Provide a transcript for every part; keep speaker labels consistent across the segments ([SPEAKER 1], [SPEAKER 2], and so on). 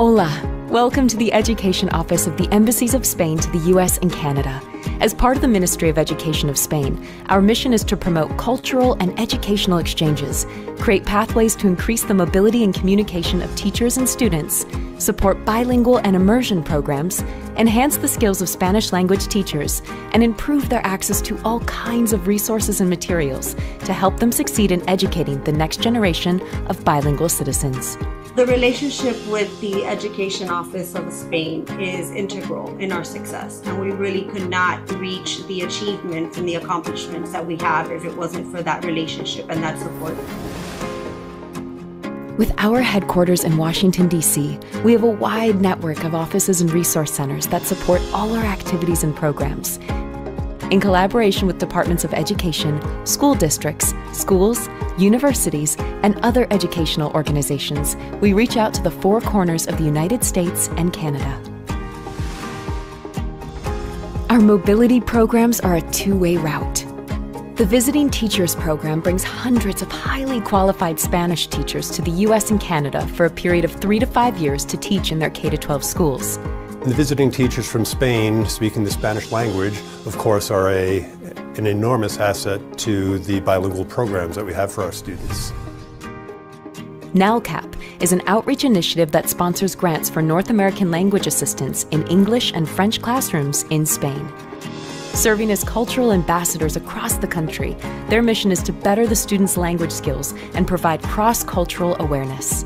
[SPEAKER 1] Hola. Welcome to the Education Office of the Embassies of Spain to the US and Canada. As part of the Ministry of Education of Spain, our mission is to promote cultural and educational exchanges, create pathways to increase the mobility and communication of teachers and students, support bilingual and immersion programs, enhance the skills of Spanish language teachers, and improve their access to all kinds of resources and materials to help them succeed in educating the next generation of bilingual citizens.
[SPEAKER 2] The relationship with the Education Office of Spain is integral in our success, and we really could not reach the achievements and the accomplishments that we have if it wasn't for that relationship and that support.
[SPEAKER 1] With our headquarters in Washington, D.C., we have a wide network of offices and resource centers that support all our activities and programs. In collaboration with departments of education, school districts, schools, universities, and other educational organizations, we reach out to the four corners of the United States and Canada. Our mobility programs are a two way route. The Visiting Teachers Program brings hundreds of highly qualified Spanish teachers to the U.S. and Canada for a period of three to five years to teach in their K 12 schools. The
[SPEAKER 2] visiting teachers from Spain speaking the Spanish language, of course, are a, an enormous asset to the bilingual programs that we have for our students.
[SPEAKER 1] NALCAP is an outreach initiative that sponsors grants for North American language assistance in English and French classrooms in Spain. Serving as cultural ambassadors across the country, their mission is to better the students' language skills and provide cross cultural awareness.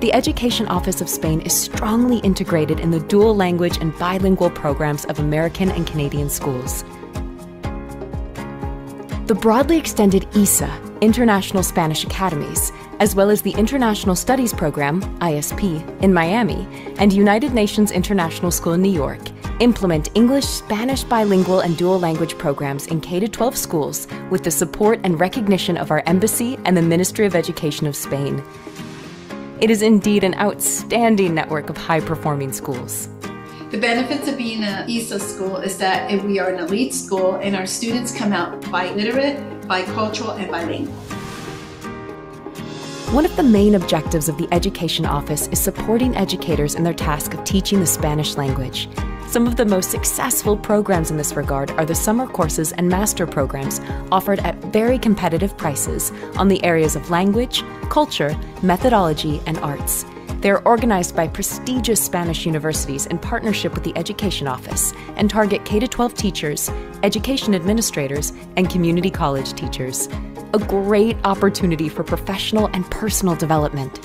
[SPEAKER 1] The Education Office of Spain is strongly integrated in the dual language and bilingual programs of American and Canadian schools. The broadly extended ISA, International Spanish Academies, as well as the International Studies Program, ISP, in Miami, and United Nations International School in New York, implement English, Spanish bilingual, and dual language programs in K 12 schools with the support and recognition of our Embassy and the Ministry of Education of Spain. It is indeed an outstanding network of high performing schools.
[SPEAKER 3] The benefits of being an ESA school is that we are an elite school and our students come out biliterate, bicultural, and bilingual.
[SPEAKER 1] One of the main objectives of the Education Office is supporting educators in their task of teaching the Spanish language. Some of the most successful programs in this regard are the summer courses and master programs offered at very competitive prices on the areas of language, culture, methodology, and arts. They are organized by prestigious Spanish universities in partnership with the Education Office and target K 12 teachers, education administrators, and community college teachers a great opportunity for professional and personal development.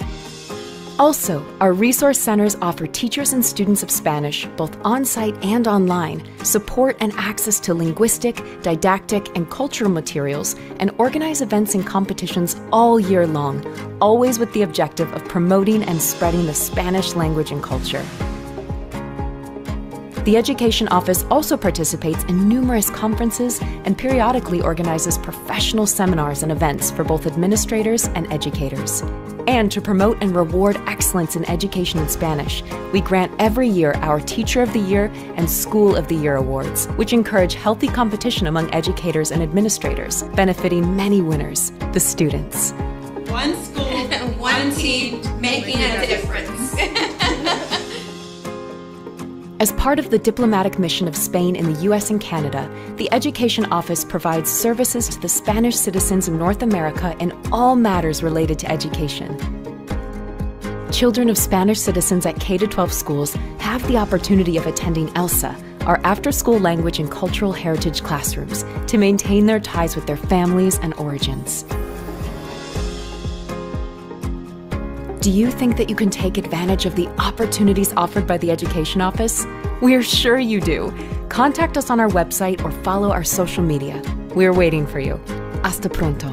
[SPEAKER 1] Also, our resource centers offer teachers and students of Spanish, both on site and online, support and access to linguistic, didactic, and cultural materials, and organize events and competitions all year long, always with the objective of promoting and spreading the Spanish language and culture. The Education Office also participates in numerous conferences and periodically organizes professional seminars and events for both administrators and educators. And to promote and reward excellence in education in Spanish, we grant every year our Teacher of the Year and School of the Year awards, which encourage healthy competition among educators and administrators, benefiting many winners, the students.
[SPEAKER 3] One school, one team, making a
[SPEAKER 1] difference. As part of the diplomatic mission of Spain in the US and Canada, the Education Office provides services to the Spanish citizens of North America in all matters related to education. Children of Spanish citizens at K 12 schools have the opportunity of attending ELSA, our after school language and cultural heritage classrooms, to maintain their ties with their families and origins. Do you think that you can take advantage of the opportunities offered by the Education Office? We're sure you do. Contact us on our website or follow our social media. We're waiting for you. Hasta pronto.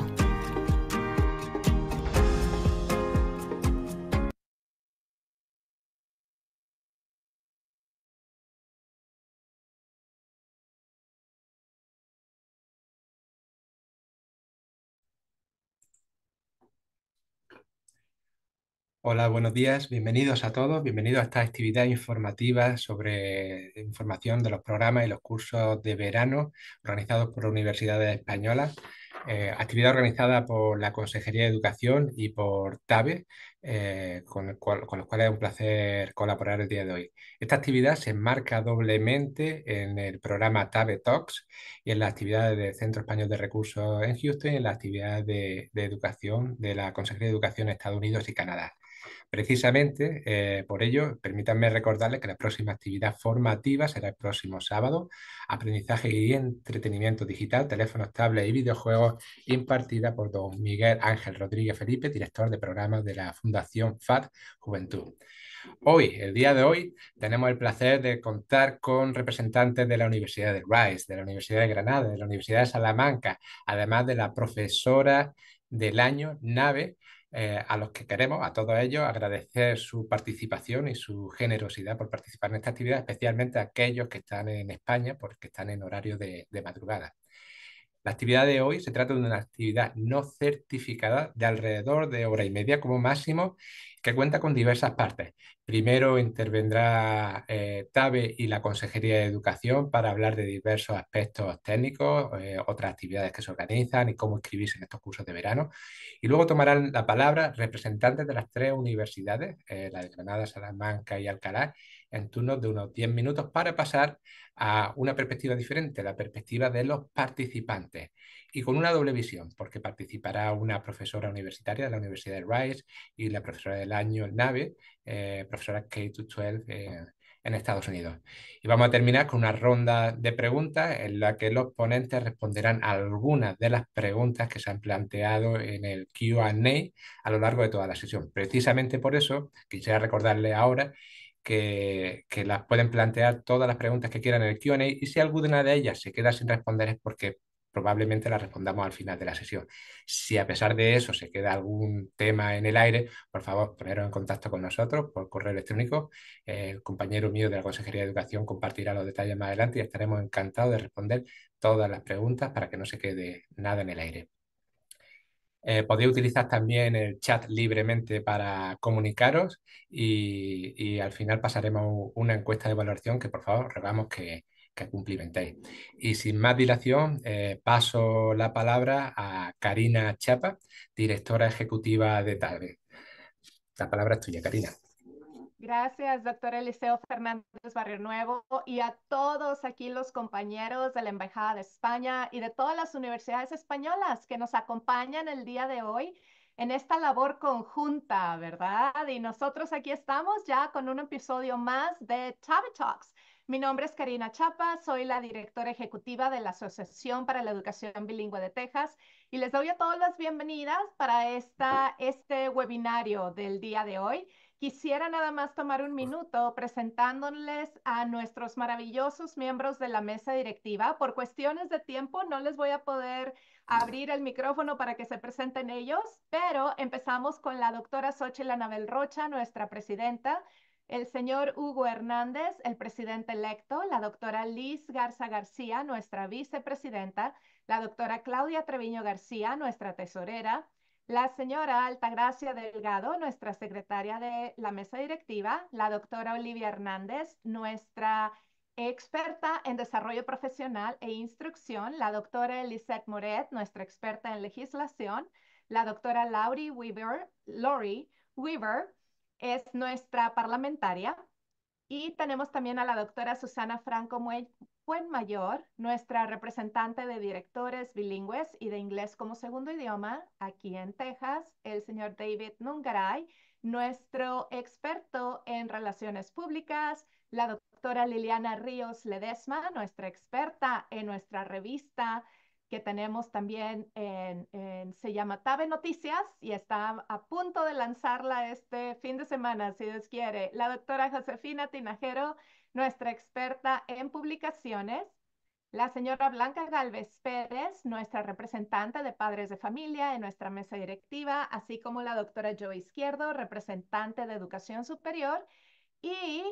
[SPEAKER 4] Hola, buenos
[SPEAKER 5] días. Bienvenidos a todos. Bienvenidos a esta actividad informativa sobre información de los programas y los cursos de verano organizados por universidades españolas. Eh, actividad organizada por la Consejería de Educación y por TABE, eh, con, los cuales es un placer colaborar el día de hoy. Esta actividad se enmarca doblemente en el programa TABE Talks y en las actividades del Centro Español de Recursos en Houston y en la actividad de, educación de la Consejería de Educación de Estados Unidos y Canadá. Precisamente eh, por ello, permítanme recordarles que la próxima actividad formativa será el próximo sábado, aprendizaje y entretenimiento digital, teléfonos, tablets y videojuegos, impartida por don Miguel Ángel Rodríguez Felipe, director de programas de la Fundación FAT Juventud. Hoy, el día de hoy, tenemos el placer de contar con representantes de la Universidad de Rice, de la Universidad de Granada, de la Universidad de Salamanca, además de la profesora del año NAVE, eh, a los que queremos, a todos ellos, agradecer su participación y su generosidad por participar en esta actividad, especialmente a aquellos que están en España porque están en horario de madrugada. La actividad de hoy se trata de una actividad no certificada de alrededor de hora y media como máximo que cuenta con diversas partes. Primero intervendrá eh, TABE y la Consejería de Educación para hablar de diversos aspectos técnicos, eh, otras actividades que se organizan y cómo inscribirse en estos cursos de verano. Y luego tomarán la palabra representantes de las tres universidades, eh, la de Granada, Salamanca y Alcalá, en turnos de unos 10 minutos para pasar a una perspectiva diferente, la perspectiva de los participantes y con una doble visión, porque participará una profesora universitaria de la Universidad de Rice y la profesora del año NAVE, eh, profesora K-12 eh, en Estados Unidos. Y vamos a terminar con una ronda de preguntas en la que los ponentes responderán algunas de las preguntas que se han planteado en el QA a lo largo de toda la sesión. Precisamente por eso, quisiera recordarle ahora que, las pueden plantear todas las preguntas que quieran en el QA y si alguna de ellas se queda sin responder es porque probablemente la respondamos al final de la sesión. Si a pesar de eso se queda algún tema en el aire, por favor, poneros en contacto con nosotros por correo electrónico. El compañero mío de la Consejería de Educación compartirá los detalles más adelante y estaremos encantados de responder todas las preguntas para que no se quede nada en el aire. Eh, podéis utilizar también el chat libremente para comunicaros y, al final pasaremos una encuesta de valoración que por favor rogamos que, que cumplimentéis. Y sin más dilación, eh, paso la palabra a Karina Chapa, directora ejecutiva de TAVE. La palabra es tuya, Karina.
[SPEAKER 6] Gracias, doctor Eliseo Fernández Barrio Nuevo, y a todos aquí los compañeros de la Embajada de España y de todas las universidades españolas que nos acompañan el día de hoy en esta labor conjunta, ¿verdad? Y nosotros aquí estamos ya con un episodio más de Tabby Talks. Mi nombre es Karina Chapa, soy la directora ejecutiva de la Asociación para la Educación Bilingüe de Texas y les doy a todos las bienvenidas para esta, este webinario del día de hoy Quisiera nada más tomar un minuto presentándoles a nuestros maravillosos miembros de la mesa directiva. Por cuestiones de tiempo no les voy a poder abrir el micrófono para que se presenten ellos, pero empezamos con la doctora Xochitl Anabel Rocha, nuestra presidenta, el señor Hugo Hernández, el presidente electo, la doctora Liz Garza García, nuestra vicepresidenta, la doctora Claudia Treviño García, nuestra tesorera, la señora Altagracia Delgado, nuestra secretaria de la mesa directiva, la doctora Olivia Hernández, nuestra experta en desarrollo profesional e instrucción, la doctora Elisette Moret, nuestra experta en legislación, la doctora Laurie Weaver, Laurie Weaver es nuestra parlamentaria, y tenemos también a la doctora Susana Franco Buenmayor, nuestra representante de directores bilingües y de inglés como segundo idioma aquí en Texas, el señor David Nungaray, nuestro experto en relaciones públicas, la doctora Liliana Ríos Ledesma, nuestra experta en nuestra revista que tenemos también en, se llama Tabe Noticias y está a punto de lanzarla este fin de semana, si Dios quiere, la doctora Josefina Tinajero, nuestra experta en publicaciones, la señora Blanca Galvez Pérez, nuestra representante de padres de familia en nuestra mesa directiva, así como la doctora Joe Izquierdo, representante de educación superior, y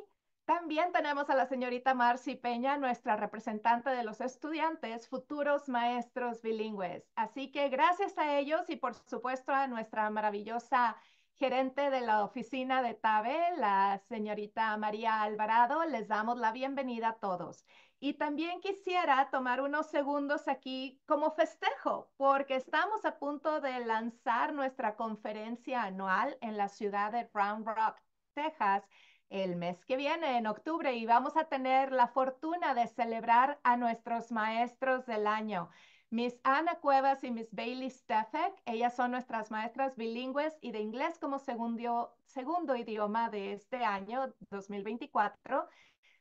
[SPEAKER 6] también tenemos a la señorita Marci Peña, nuestra representante de los estudiantes, futuros maestros bilingües. Así que gracias a ellos y por supuesto a nuestra maravillosa gerente de la oficina de TABE, la señorita María Alvarado, les damos la bienvenida a todos. Y también quisiera tomar unos segundos aquí como festejo, porque estamos a punto de lanzar nuestra conferencia anual en la ciudad de Round Rock, Texas, el mes que viene, en octubre, y vamos a tener la fortuna de celebrar a nuestros maestros del año. Miss Ana Cuevas y Miss Bailey Stefek, ellas son nuestras maestras bilingües y de inglés como segundo, segundo idioma de este año 2024.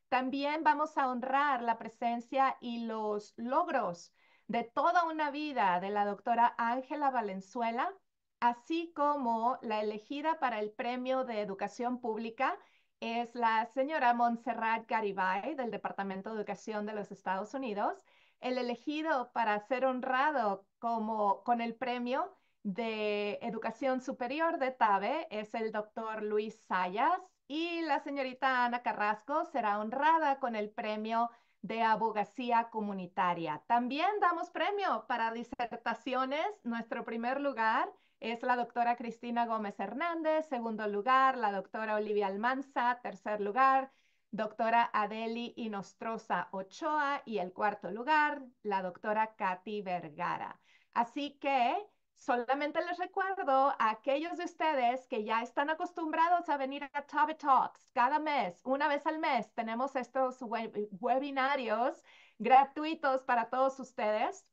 [SPEAKER 6] También vamos a honrar la presencia y los logros de toda una vida de la doctora Ángela Valenzuela, así como la elegida para el Premio de Educación Pública es la señora Montserrat Garibay del Departamento de Educación de los Estados Unidos, el elegido para ser honrado con el premio de Educación Superior de TABE es el doctor Luis Sayas y la señorita Ana Carrasco será honrada con el premio de Abogacía Comunitaria. También damos premio para disertaciones. Nuestro primer lugar es la doctora Cristina Gómez Hernández, segundo lugar, la doctora Olivia Almanza, tercer lugar, doctora Adeli Inostrosa Ochoa y el cuarto lugar, la doctora Katy Vergara. Así que solamente les recuerdo a aquellos de ustedes que ya están acostumbrados a venir a Topic Talks cada mes, una vez al mes, tenemos estos webinarios gratuitos para todos ustedes.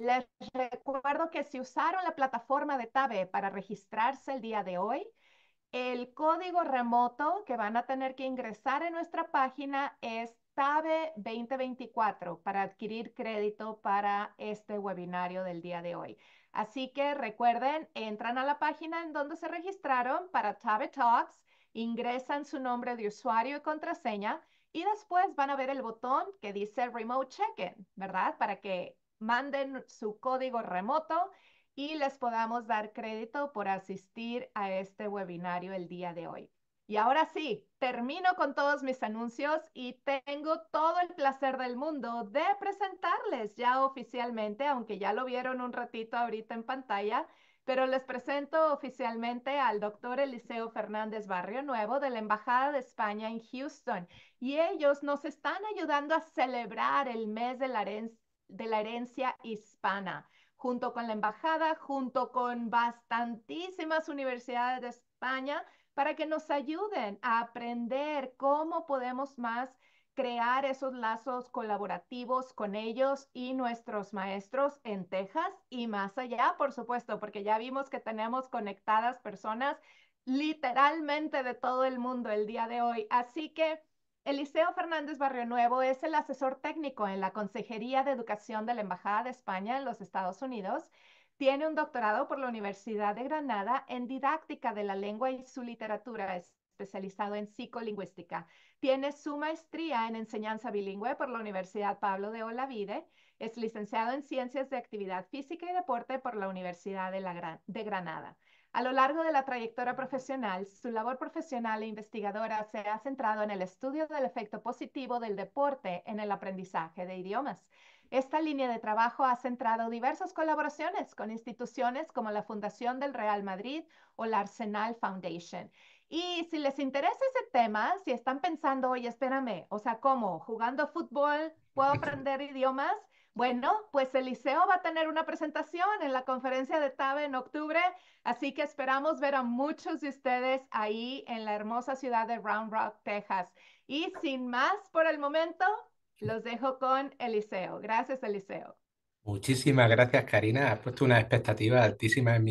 [SPEAKER 6] Les recuerdo que si usaron la plataforma de TABE para registrarse el día de hoy, el código remoto que van a tener que ingresar en nuestra página es TABE 2024 para adquirir crédito para este webinario del día de hoy. Así que recuerden, entran a la página en donde se registraron para TABE Talks, ingresan su nombre de usuario y contraseña y después van a ver el botón que dice Remote Check-in, ¿verdad? Para que manden su código remoto y les podamos dar crédito por asistir a este webinario el día de hoy. Y ahora sí, termino con todos mis anuncios y tengo todo el placer del mundo de presentarles ya oficialmente, aunque ya lo vieron un ratito ahorita en pantalla, pero les presento oficialmente al doctor Eliseo Fernández Barrio Nuevo de la Embajada de España en Houston. Y ellos nos están ayudando a celebrar el mes de la, de la herencia hispana, junto con la embajada, junto con bastantísimas universidades de España, para que nos ayuden a aprender cómo podemos más crear esos lazos colaborativos con ellos y nuestros maestros en Texas y más allá, por supuesto, porque ya vimos que tenemos conectadas personas literalmente de todo el mundo el día de hoy. Así que Eliseo Fernández Barrio Nuevo es el asesor técnico en la Consejería de Educación de la Embajada de España en los Estados Unidos. Tiene un doctorado por la Universidad de Granada en didáctica de la lengua y su literatura, especializado en psicolingüística. Tiene su maestría en enseñanza bilingüe por la Universidad Pablo de Olavide. Es licenciado en Ciencias de Actividad Física y Deporte por la Universidad de, de Granada. A lo largo de la trayectoria profesional, su labor profesional e investigadora se ha centrado en el estudio del efecto positivo del deporte en el aprendizaje de idiomas. Esta línea de trabajo ha centrado diversas colaboraciones con instituciones como la Fundación del Real Madrid o la Arsenal Foundation. Y si les interesa ese tema, si están pensando, oye, espérame, o sea, ¿cómo? ¿Jugando fútbol puedo aprender idiomas? Bueno, pues Eliseo va a tener una presentación en la conferencia de TABE en octubre, así que esperamos ver a muchos de ustedes ahí en la hermosa ciudad de Round Rock, Texas. Y sin más por el momento, los dejo con Eliseo. Gracias, Eliseo.
[SPEAKER 5] Muchísimas gracias, Karina. Has puesto una expectativa altísima en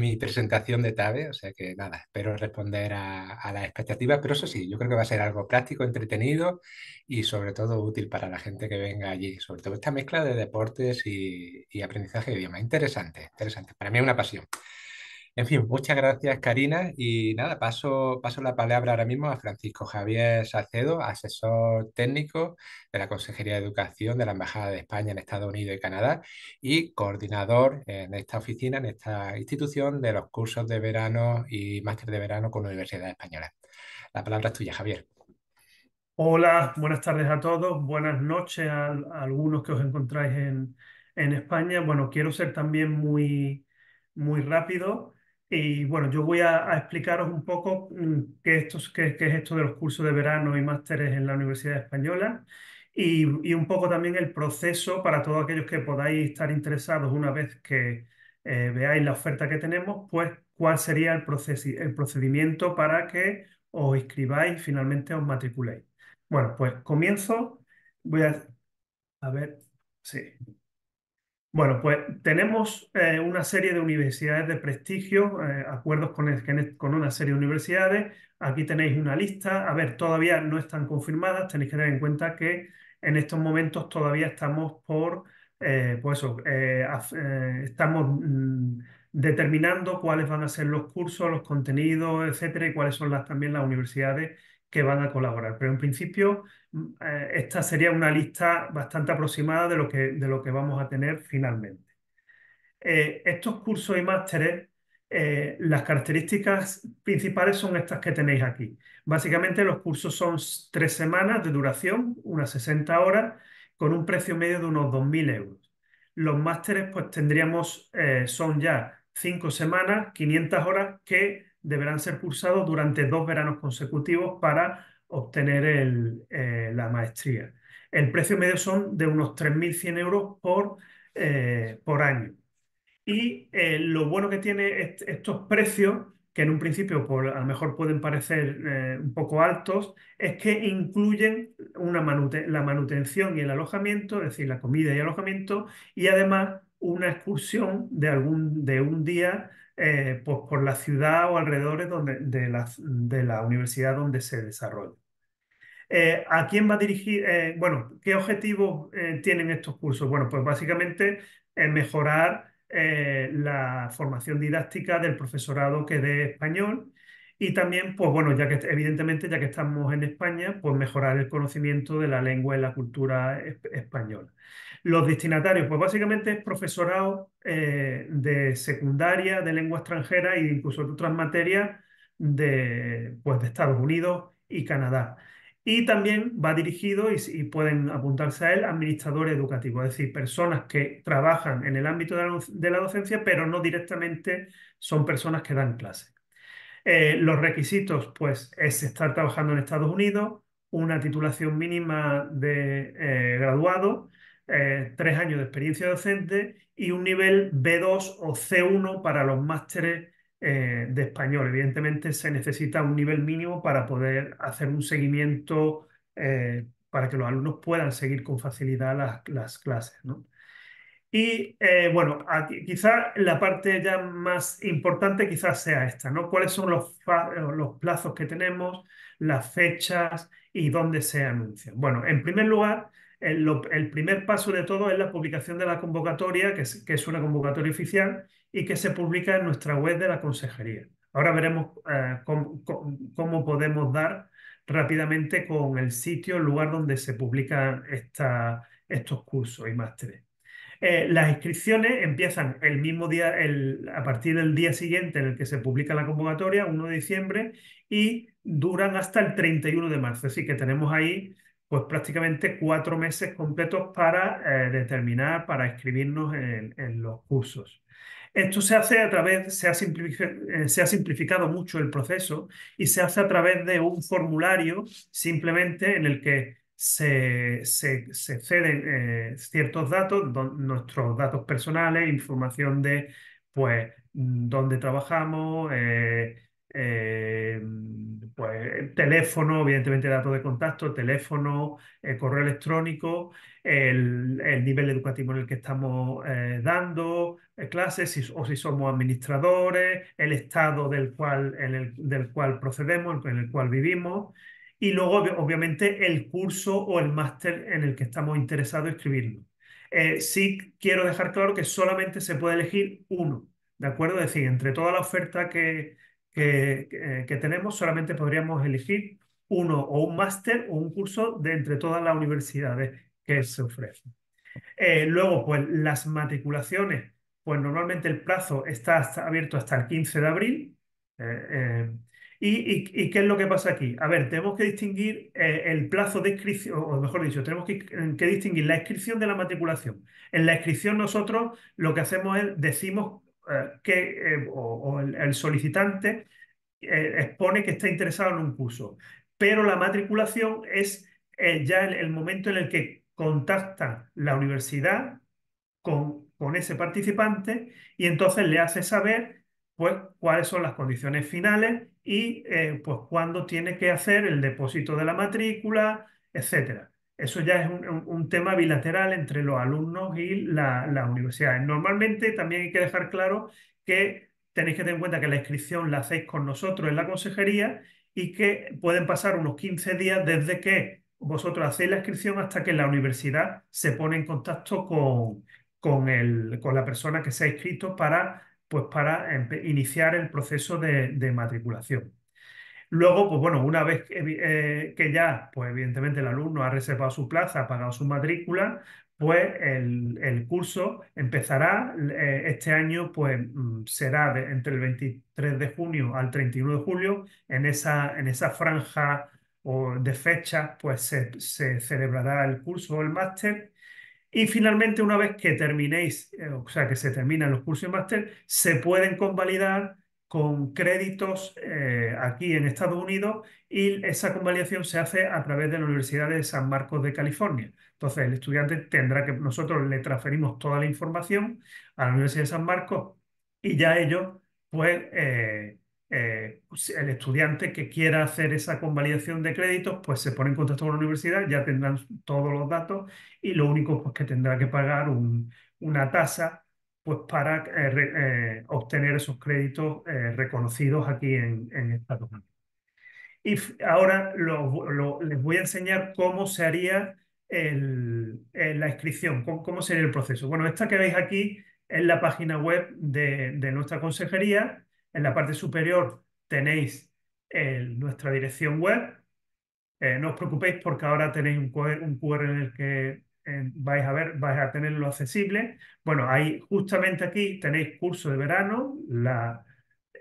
[SPEAKER 5] mi, presentación de TABE, o sea que nada, espero responder a, las expectativas, pero eso sí, yo creo que va a ser algo práctico, entretenido y sobre todo útil para la gente que venga allí, sobre todo esta mezcla de deportes y, y aprendizaje de idioma. Interesante, interesante. Para mí es una pasión. En fin, muchas gracias, Karina. Y nada, paso, paso la palabra ahora mismo a Francisco Javier Salcedo, asesor técnico de la Consejería de Educación de la Embajada de España en Estados Unidos y Canadá y coordinador en esta oficina, en esta institución de los cursos de verano y máster de verano con Universidad
[SPEAKER 7] Española. La
[SPEAKER 5] palabra es tuya, Javier.
[SPEAKER 7] Hola, buenas tardes a todos, buenas noches a, algunos que os encontráis en, España. Bueno, quiero ser también muy rápido. Y bueno, yo voy a, explicaros un poco mm, qué, qué, es esto de los cursos de verano y másteres en la Universidad Española y, y, un poco también el proceso para todos aquellos que podáis estar interesados una vez que eh, veáis la oferta que tenemos, pues cuál sería el, el procedimiento para que os inscribáis y finalmente os matriculéis. Bueno, pues comienzo. Voy a, a ver, sí, bueno, pues tenemos eh, una serie de universidades de prestigio, eh, acuerdos con, con, una serie de universidades. Aquí tenéis una lista. A ver, todavía no están confirmadas. Tenéis que tener en cuenta que en estos momentos todavía estamos por, eh, pues estamos mm, determinando cuáles van a ser los cursos, los contenidos, etcétera, y cuáles son las, también las universidades que van a colaborar. Pero en principio eh, esta sería una lista bastante aproximada de lo que, de lo que vamos a tener finalmente. Eh, estos cursos y másteres, eh, las características principales son estas que tenéis aquí. Básicamente los cursos son tres semanas de duración, unas 60 horas, con un precio medio de unos 2.000 euros. Los másteres pues tendríamos, son ya cinco semanas, 500 horas que deberán ser cursados durante dos veranos consecutivos para obtener eh, la maestría. El precio medio son de unos 3.100 euros eh, por, año. Y eh, lo bueno que tiene estos precios, que en un principio pues, a lo mejor pueden parecer un poco altos, es que incluyen la manutención y el alojamiento, es decir, la comida y alojamiento, y además una excursión de, algún, de un día eh, pues por la ciudad o alrededores de, la, universidad donde se desarrolla. Eh, ¿A quién va a dirigir? Eh, bueno, ¿qué objetivos tienen estos cursos? Bueno, pues básicamente mejorar la formación didáctica del profesorado que dé español y también, pues bueno, ya que evidentemente ya que estamos en España, pues mejorar el conocimiento de la lengua y la cultura española. Los destinatarios, pues básicamente es profesorado eh, de secundaria, de lengua extranjera e incluso de otras materias de, pues, de Estados Unidos y Canadá. Y también va dirigido y, pueden apuntarse a él administradores educativos, es decir, personas que trabajan en el ámbito de la, docencia, pero no directamente son personas que dan clase eh, los requisitos, pues, es estar trabajando en Estados Unidos, una titulación mínima de eh, graduado eh, tres años de experiencia docente y un nivel B2 o C1 para los másteres eh, de español. Evidentemente se necesita un nivel mínimo para poder hacer un seguimiento, eh, para que los alumnos puedan seguir con facilidad las, clases. Y bueno, aquí, quizá la parte ya más importante quizás sea esta, ¿no? ¿Cuáles son los, los plazos que tenemos, las fechas y dónde se anuncian? Bueno, en primer lugar, el, primer paso de todo es la publicación de la convocatoria, que es, una convocatoria oficial y que se publica en nuestra web de la Consejería. Ahora veremos eh, cómo, podemos dar rápidamente con el sitio, el lugar donde se publican estos cursos y másteres. Eh, las inscripciones empiezan el mismo día, a partir del día siguiente en el que se publica la convocatoria, 1 de diciembre, y duran hasta el 31 de marzo. Así que tenemos ahí pues prácticamente cuatro meses completos para eh, determinar, para escribirnos en, los cursos. Esto se hace a través, eh, se ha, simplificado mucho el proceso y se hace a través de un formulario simplemente en el que se, se, ceden eh, ciertos datos, nuestros datos personales, información de pues mm, dónde trabajamos, eh, mm, pues, teléfono, evidentemente datos de contacto, teléfono, eh, correo electrónico, el, nivel educativo en el que estamos eh, dando eh, clases o si somos administradores, el estado del cual, del cual procedemos, en el cual vivimos. Y luego, obviamente, el curso o el máster en el que estamos interesados en escribirlo. sí quiero dejar claro que solamente se puede elegir uno, ¿de acuerdo? Es decir, entre toda la oferta que, que, tenemos, solamente podríamos elegir uno o un máster o un curso de entre todas las universidades que se ofrecen. Eh, luego, pues las matriculaciones, pues normalmente el plazo está abierto hasta el 15 de abril. Eh, eh, y, qué es lo que pasa aquí? A ver, tenemos que distinguir el plazo de inscripción, o mejor dicho, tenemos que distinguir la inscripción de la matriculación. En la inscripción nosotros lo que hacemos es decimos eh, que, eh, o, el, solicitante eh, expone que está interesado en un curso, pero la matriculación es ya el, momento en el que contacta la universidad con, ese participante y entonces le hace saber pues, cuáles son las condiciones finales y pues, cuándo tiene que hacer el depósito de la matrícula, etcétera eso ya es un, tema bilateral entre los alumnos y la, las universidades. Normalmente también hay que dejar claro que tenéis que tener en cuenta que la inscripción la hacéis con nosotros en la consejería y que pueden pasar unos 15 días desde que vosotros hacéis la inscripción hasta que la universidad se pone en contacto con, la persona que se ha inscrito para, pues, iniciar el proceso de matriculación. Luego, pues bueno, una vez eh, que, ya, pues evidentemente el alumno ha reservado su plaza, ha pagado su matrícula, pues el, curso empezará eh, este año, pues mm, será entre el 23 de junio al 31 de julio, en esa, en esa franja o de fecha, pues se, celebrará el curso o el máster. Y finalmente, una vez que terminéis, eh, o sea, que se terminan los cursos y máster, se pueden convalidar con créditos eh, aquí en Estados Unidos y esa convalidación se hace a través de la Universidad de San Marcos de California. Entonces, el estudiante tendrá que, nosotros le transferimos toda la información a la Universidad de San Marcos y ya ellos, pues, eh, eh, el estudiante que quiera hacer esa convalidación de créditos, pues se pone en contacto con la universidad, ya tendrán todos los datos y lo único pues, que tendrá que pagar una tasa pues para eh, eh, obtener esos créditos eh, reconocidos aquí en, en Estados Unidos. Y ahora les voy a enseñar cómo se haría la inscripción, cómo, sería el proceso. Bueno, esta que veis aquí es la página web de, nuestra consejería. En la parte superior tenéis nuestra dirección web. no os preocupéis porque ahora tenéis un QR en el que vais a ver, vais a tenerlo accesible. Bueno, ahí justamente aquí tenéis curso de verano,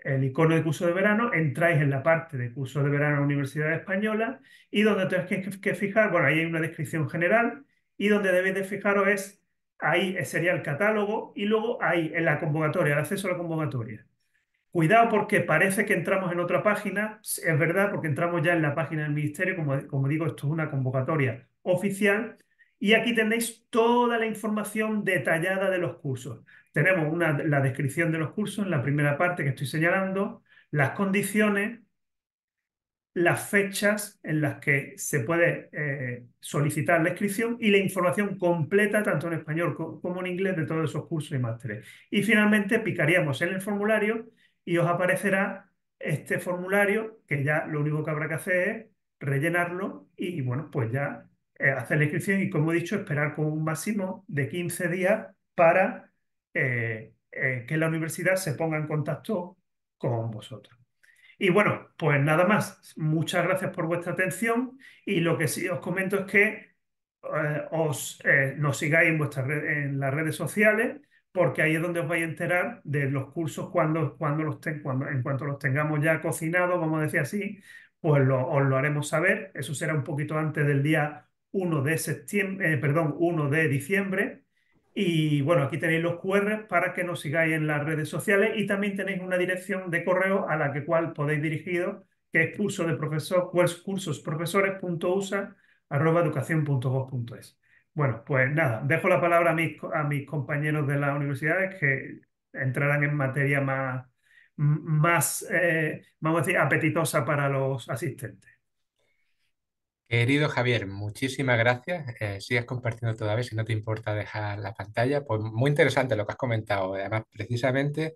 [SPEAKER 7] el icono de curso de verano, entráis en la parte de curso de verano de la Universidad Española y donde tenéis que, fijar, bueno, ahí hay una descripción general y donde debéis de fijaros es, ahí sería el catálogo y luego ahí en la convocatoria, el acceso a la convocatoria. Cuidado porque parece que entramos en otra página, es verdad, porque entramos ya en la página del Ministerio, como digo, esto es una convocatoria oficial, y aquí tenéis toda la información detallada de los cursos. Tenemos una, la descripción de los cursos en la primera parte que estoy señalando, las condiciones, las fechas en las que se puede eh, solicitar la inscripción y la información completa, tanto en español como en inglés, de todos esos cursos y másteres. Y finalmente picaríamos en el formulario y os aparecerá este formulario, que ya lo único que habrá que hacer es rellenarlo y bueno, pues ya eh, hacer la inscripción y, como he dicho, esperar con un máximo de 15 días para eh, eh, que la universidad se ponga en contacto con vosotros. Y bueno, pues nada más. Muchas gracias por vuestra atención y lo que sí os comento es que os, nos sigáis en, vuestras en las redes sociales porque ahí es donde os vais a enterar de los cursos cuando, cuando los en cuanto los tengamos ya cocinados, vamos a decir así, pues os lo haremos saber. Eso será un poquito antes del día 1 de, septiembre, eh, perdón, 1 de diciembre. Y bueno, aquí tenéis los QR para que nos sigáis en las redes sociales y también tenéis una dirección de correo a la que cual podéis dirigiros, que es curso de profesor, pues, cursosprofesores.usa.educación.gov.es. Bueno, pues nada, dejo la palabra a mis, a mis compañeros de las universidades que entrarán en materia más, más eh, vamos apetitosa para los asistentes.
[SPEAKER 5] Querido Javier, muchísimas gracias. Eh, sigas compartiendo todavía, si no te importa dejar la pantalla. Pues muy interesante lo que has comentado, además precisamente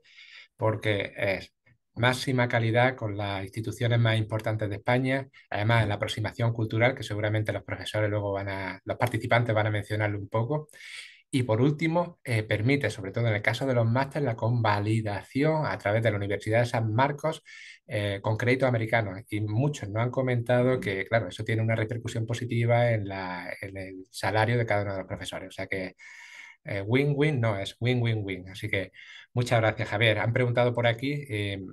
[SPEAKER 5] porque es máxima calidad con las instituciones más importantes de España, además la aproximación cultural, que seguramente los profesores luego van a, los participantes van a mencionarlo un poco. Y por último, eh, permite, sobre todo en el caso de los másteres, la convalidación a través de la Universidad de San Marcos eh, con crédito americano ¿eh? Y muchos no han comentado que, claro, eso tiene una repercusión positiva en, la, en el salario de cada uno de los profesores. O sea que eh, win-win no es win-win-win. Así que muchas gracias, Javier. Han preguntado por aquí,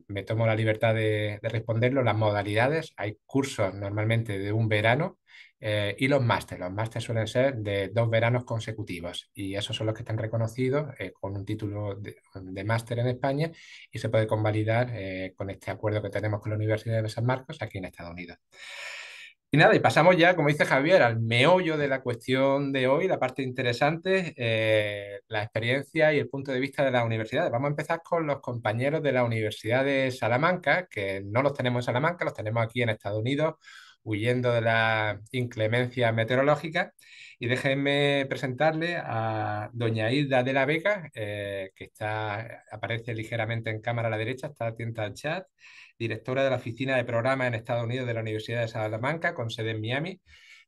[SPEAKER 5] me tomo la libertad de responderlo, las modalidades. Hay cursos normalmente de un verano eh, y los másteres. Los másteres suelen ser de dos veranos consecutivos y esos son los que están reconocidos eh, con un título de, máster en España y se puede convalidar eh, con este acuerdo que tenemos con la Universidad de San Marcos aquí en Estados Unidos. Y nada, y pasamos ya, como dice Javier, al meollo de la cuestión de hoy, la parte interesante, la experiencia y el punto de vista de las universidades. Vamos a empezar con los compañeros de la Universidad de Salamanca, que no los tenemos en Salamanca, los tenemos aquí en Estados Unidos huyendo de la inclemencia meteorológica, Y déjenme presentarle a doña Hilda de la Beca, eh, que está, aparece ligeramente en cámara a la derecha, está atenta al chat, directora de la Oficina de Programas en Estados Unidos de la Universidad de Salamanca, con sede en Miami.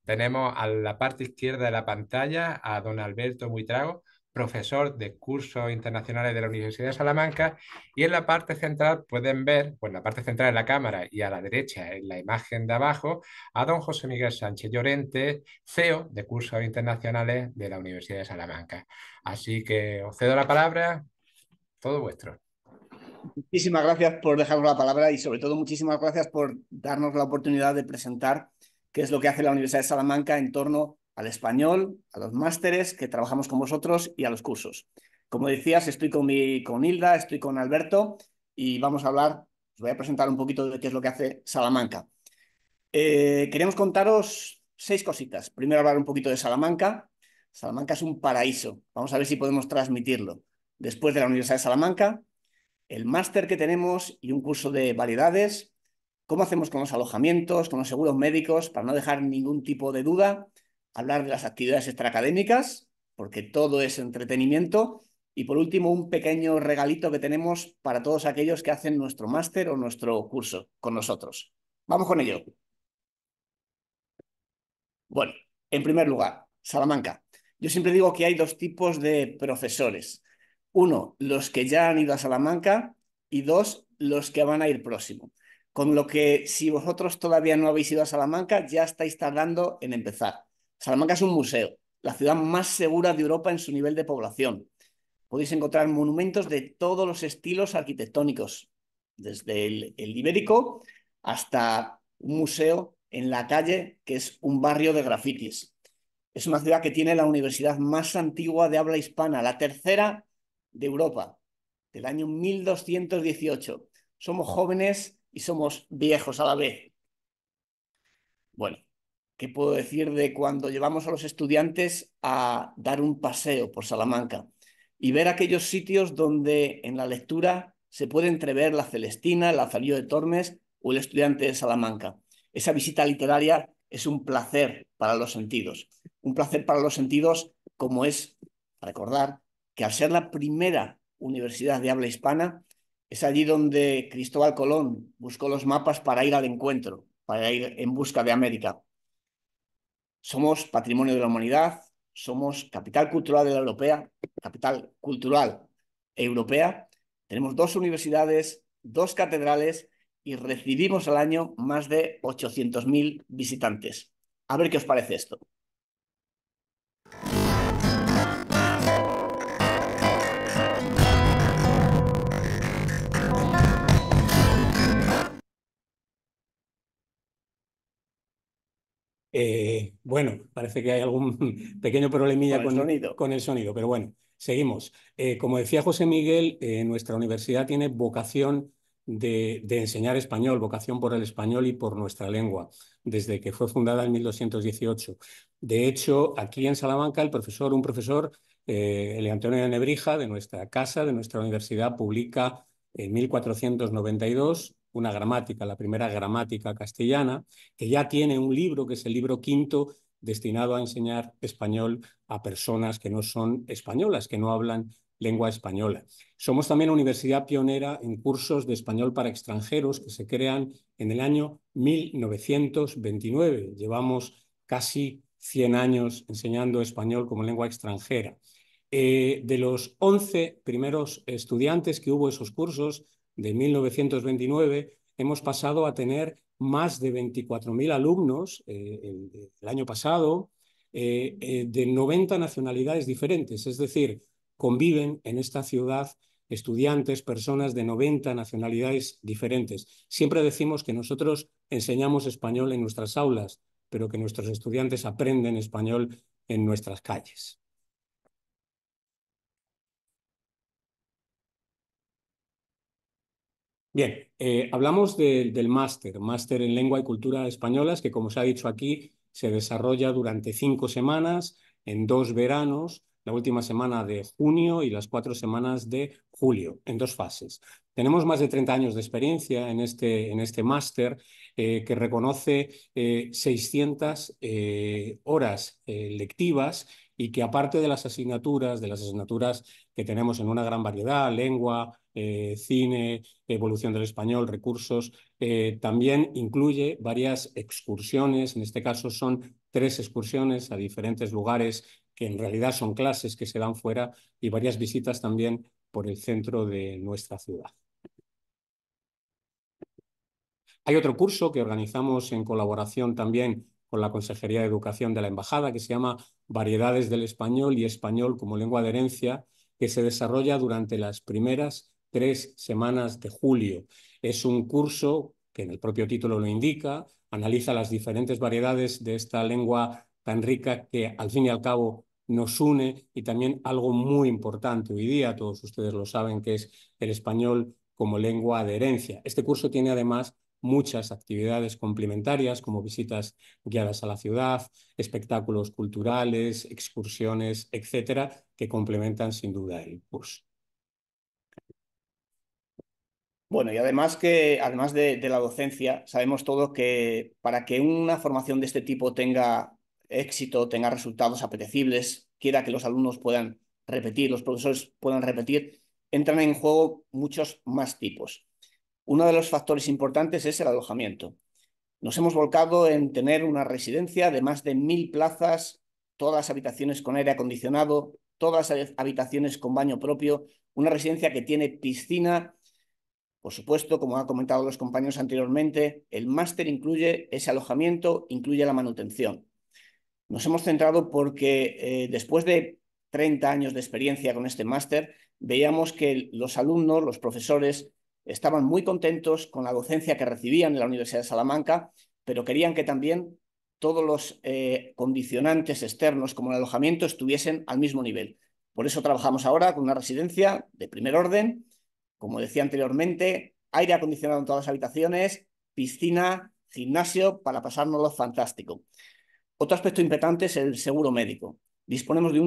[SPEAKER 5] Tenemos a la parte izquierda de la pantalla a don Alberto Muitrago, profesor de cursos internacionales de la Universidad de Salamanca y en la parte central pueden ver, pues en la parte central de la cámara y a la derecha en la imagen de abajo, a don José Miguel Sánchez Llorente, CEO de cursos internacionales de la Universidad de Salamanca. Así que os cedo la palabra, todo vuestro.
[SPEAKER 8] Muchísimas gracias por dejarnos la palabra y sobre todo muchísimas gracias por darnos la oportunidad de presentar qué es lo que hace la Universidad de Salamanca en torno al español, a los másteres que trabajamos con vosotros y a los cursos. Como decías, estoy con, mi, con Hilda, estoy con Alberto y vamos a hablar, os voy a presentar un poquito de qué es lo que hace Salamanca. Eh, queremos contaros seis cositas. Primero hablar un poquito de Salamanca. Salamanca es un paraíso. Vamos a ver si podemos transmitirlo. Después de la Universidad de Salamanca, el máster que tenemos y un curso de variedades, cómo hacemos con los alojamientos, con los seguros médicos, para no dejar ningún tipo de duda hablar de las actividades extraacadémicas, porque todo es entretenimiento. Y por último, un pequeño regalito que tenemos para todos aquellos que hacen nuestro máster o nuestro curso con nosotros. Vamos con ello. Bueno, en primer lugar, Salamanca. Yo siempre digo que hay dos tipos de profesores. Uno, los que ya han ido a Salamanca y dos, los que van a ir próximo. Con lo que si vosotros todavía no habéis ido a Salamanca, ya estáis tardando en empezar. Salamanca es un museo, la ciudad más segura de Europa en su nivel de población. Podéis encontrar monumentos de todos los estilos arquitectónicos, desde el, el ibérico hasta un museo en la calle que es un barrio de grafitis. Es una ciudad que tiene la universidad más antigua de habla hispana, la tercera de Europa, del año 1218. Somos jóvenes y somos viejos a la vez. Bueno, ¿Qué puedo decir de cuando llevamos a los estudiantes a dar un paseo por Salamanca y ver aquellos sitios donde en la lectura se puede entrever la Celestina, el Lazarillo de Tormes o el estudiante de Salamanca? Esa visita literaria es un placer para los sentidos, un placer para los sentidos como es recordar que al ser la primera universidad de habla hispana, es allí donde Cristóbal Colón buscó los mapas para ir al encuentro, para ir en busca de América. Somos patrimonio de la humanidad, somos capital cultural de la europea, capital cultural europea. Tenemos dos universidades, dos catedrales y recibimos al año más de 800.000 visitantes. A ver qué os parece esto.
[SPEAKER 9] Eh, bueno, parece que hay algún pequeño problemilla con el, sonido. pero bueno, seguimos. Eh, como decía José Miguel, eh, nuestra universidad tiene vocación de, enseñar español, vocación por el español y por nuestra lengua, desde que fue fundada en 1218. De hecho, aquí en Salamanca, el profesor, un profesor, el Antonio de Nebrija, de nuestra casa, de nuestra universidad, publica en 1492 una gramática, la primera gramática castellana, que ya tiene un libro, que es el libro quinto, destinado a enseñar español a personas que no son españolas, que no hablan lengua española. Somos también universidad pionera en cursos de español para extranjeros que se crean en el año 1929. Llevamos casi 100 años enseñando español como lengua extranjera. Eh, de los 11 primeros estudiantes que hubo esos cursos, de 1929, hemos pasado a tener más de 24.000 alumnos eh, el, año pasado eh, eh, de 90 nacionalidades diferentes, es decir, conviven en esta ciudad estudiantes, personas de 90 nacionalidades diferentes. Siempre decimos que nosotros enseñamos español en nuestras aulas, pero que nuestros estudiantes aprenden español en nuestras calles. Bien, eh, hablamos del máster, máster en lengua y cultura españolas, que como se ha dicho aquí, se desarrolla durante cinco semanas, en dos veranos, la última semana de junio y las cuatro semanas de julio, en dos fases. Tenemos más de 30 años de experiencia en este, en este máster eh, que reconoce 600 eh, horas lectivas y que aparte de las asignaturas, de las asignaturas que tenemos en una gran variedad, lengua, eh, cine, evolución del español, recursos. Eh, también incluye varias excursiones, en este caso son tres excursiones a diferentes lugares que en realidad son clases que se dan fuera y varias visitas también por el centro de nuestra ciudad. Hay otro curso que organizamos en colaboración también con la Consejería de Educación de la Embajada, que se llama Variedades del Español y Español como Lengua de Herencia, que se desarrolla durante las primeras tres semanas de julio. Es un curso que en el propio título lo indica, analiza las diferentes variedades de esta lengua tan rica que al fin y al cabo nos une y también algo muy importante hoy día, todos ustedes lo saben, que es el español como lengua de herencia. Este curso tiene además muchas actividades complementarias como visitas guiadas a la ciudad, espectáculos culturales, excursiones, etcétera, que complementan sin duda el curso.
[SPEAKER 8] Bueno, y además que, además de, la docencia, sabemos todo que para que una formación de este tipo tenga éxito, tenga resultados apetecibles, quiera que los alumnos puedan repetir, los profesores puedan repetir, entran en juego muchos más tipos. Uno de los factores importantes es el alojamiento. Nos hemos volcado en tener una residencia de más de mil plazas, todas habitaciones con aire acondicionado, todas habitaciones con baño propio, una residencia que tiene piscina, por supuesto, como han comentado los compañeros anteriormente, el máster incluye ese alojamiento, incluye la manutención. Nos hemos centrado porque eh, después de 30 años de experiencia con este máster, veíamos que los alumnos, los profesores, estaban muy contentos con la docencia que recibían en la Universidad de Salamanca, pero querían que también todos los eh, condicionantes externos como el alojamiento estuviesen al mismo nivel. Por eso trabajamos ahora con una residencia de primer orden como decía anteriormente, aire acondicionado en todas las habitaciones, piscina, gimnasio, para pasárnoslo fantástico. Otro aspecto importante es el seguro médico. Disponemos de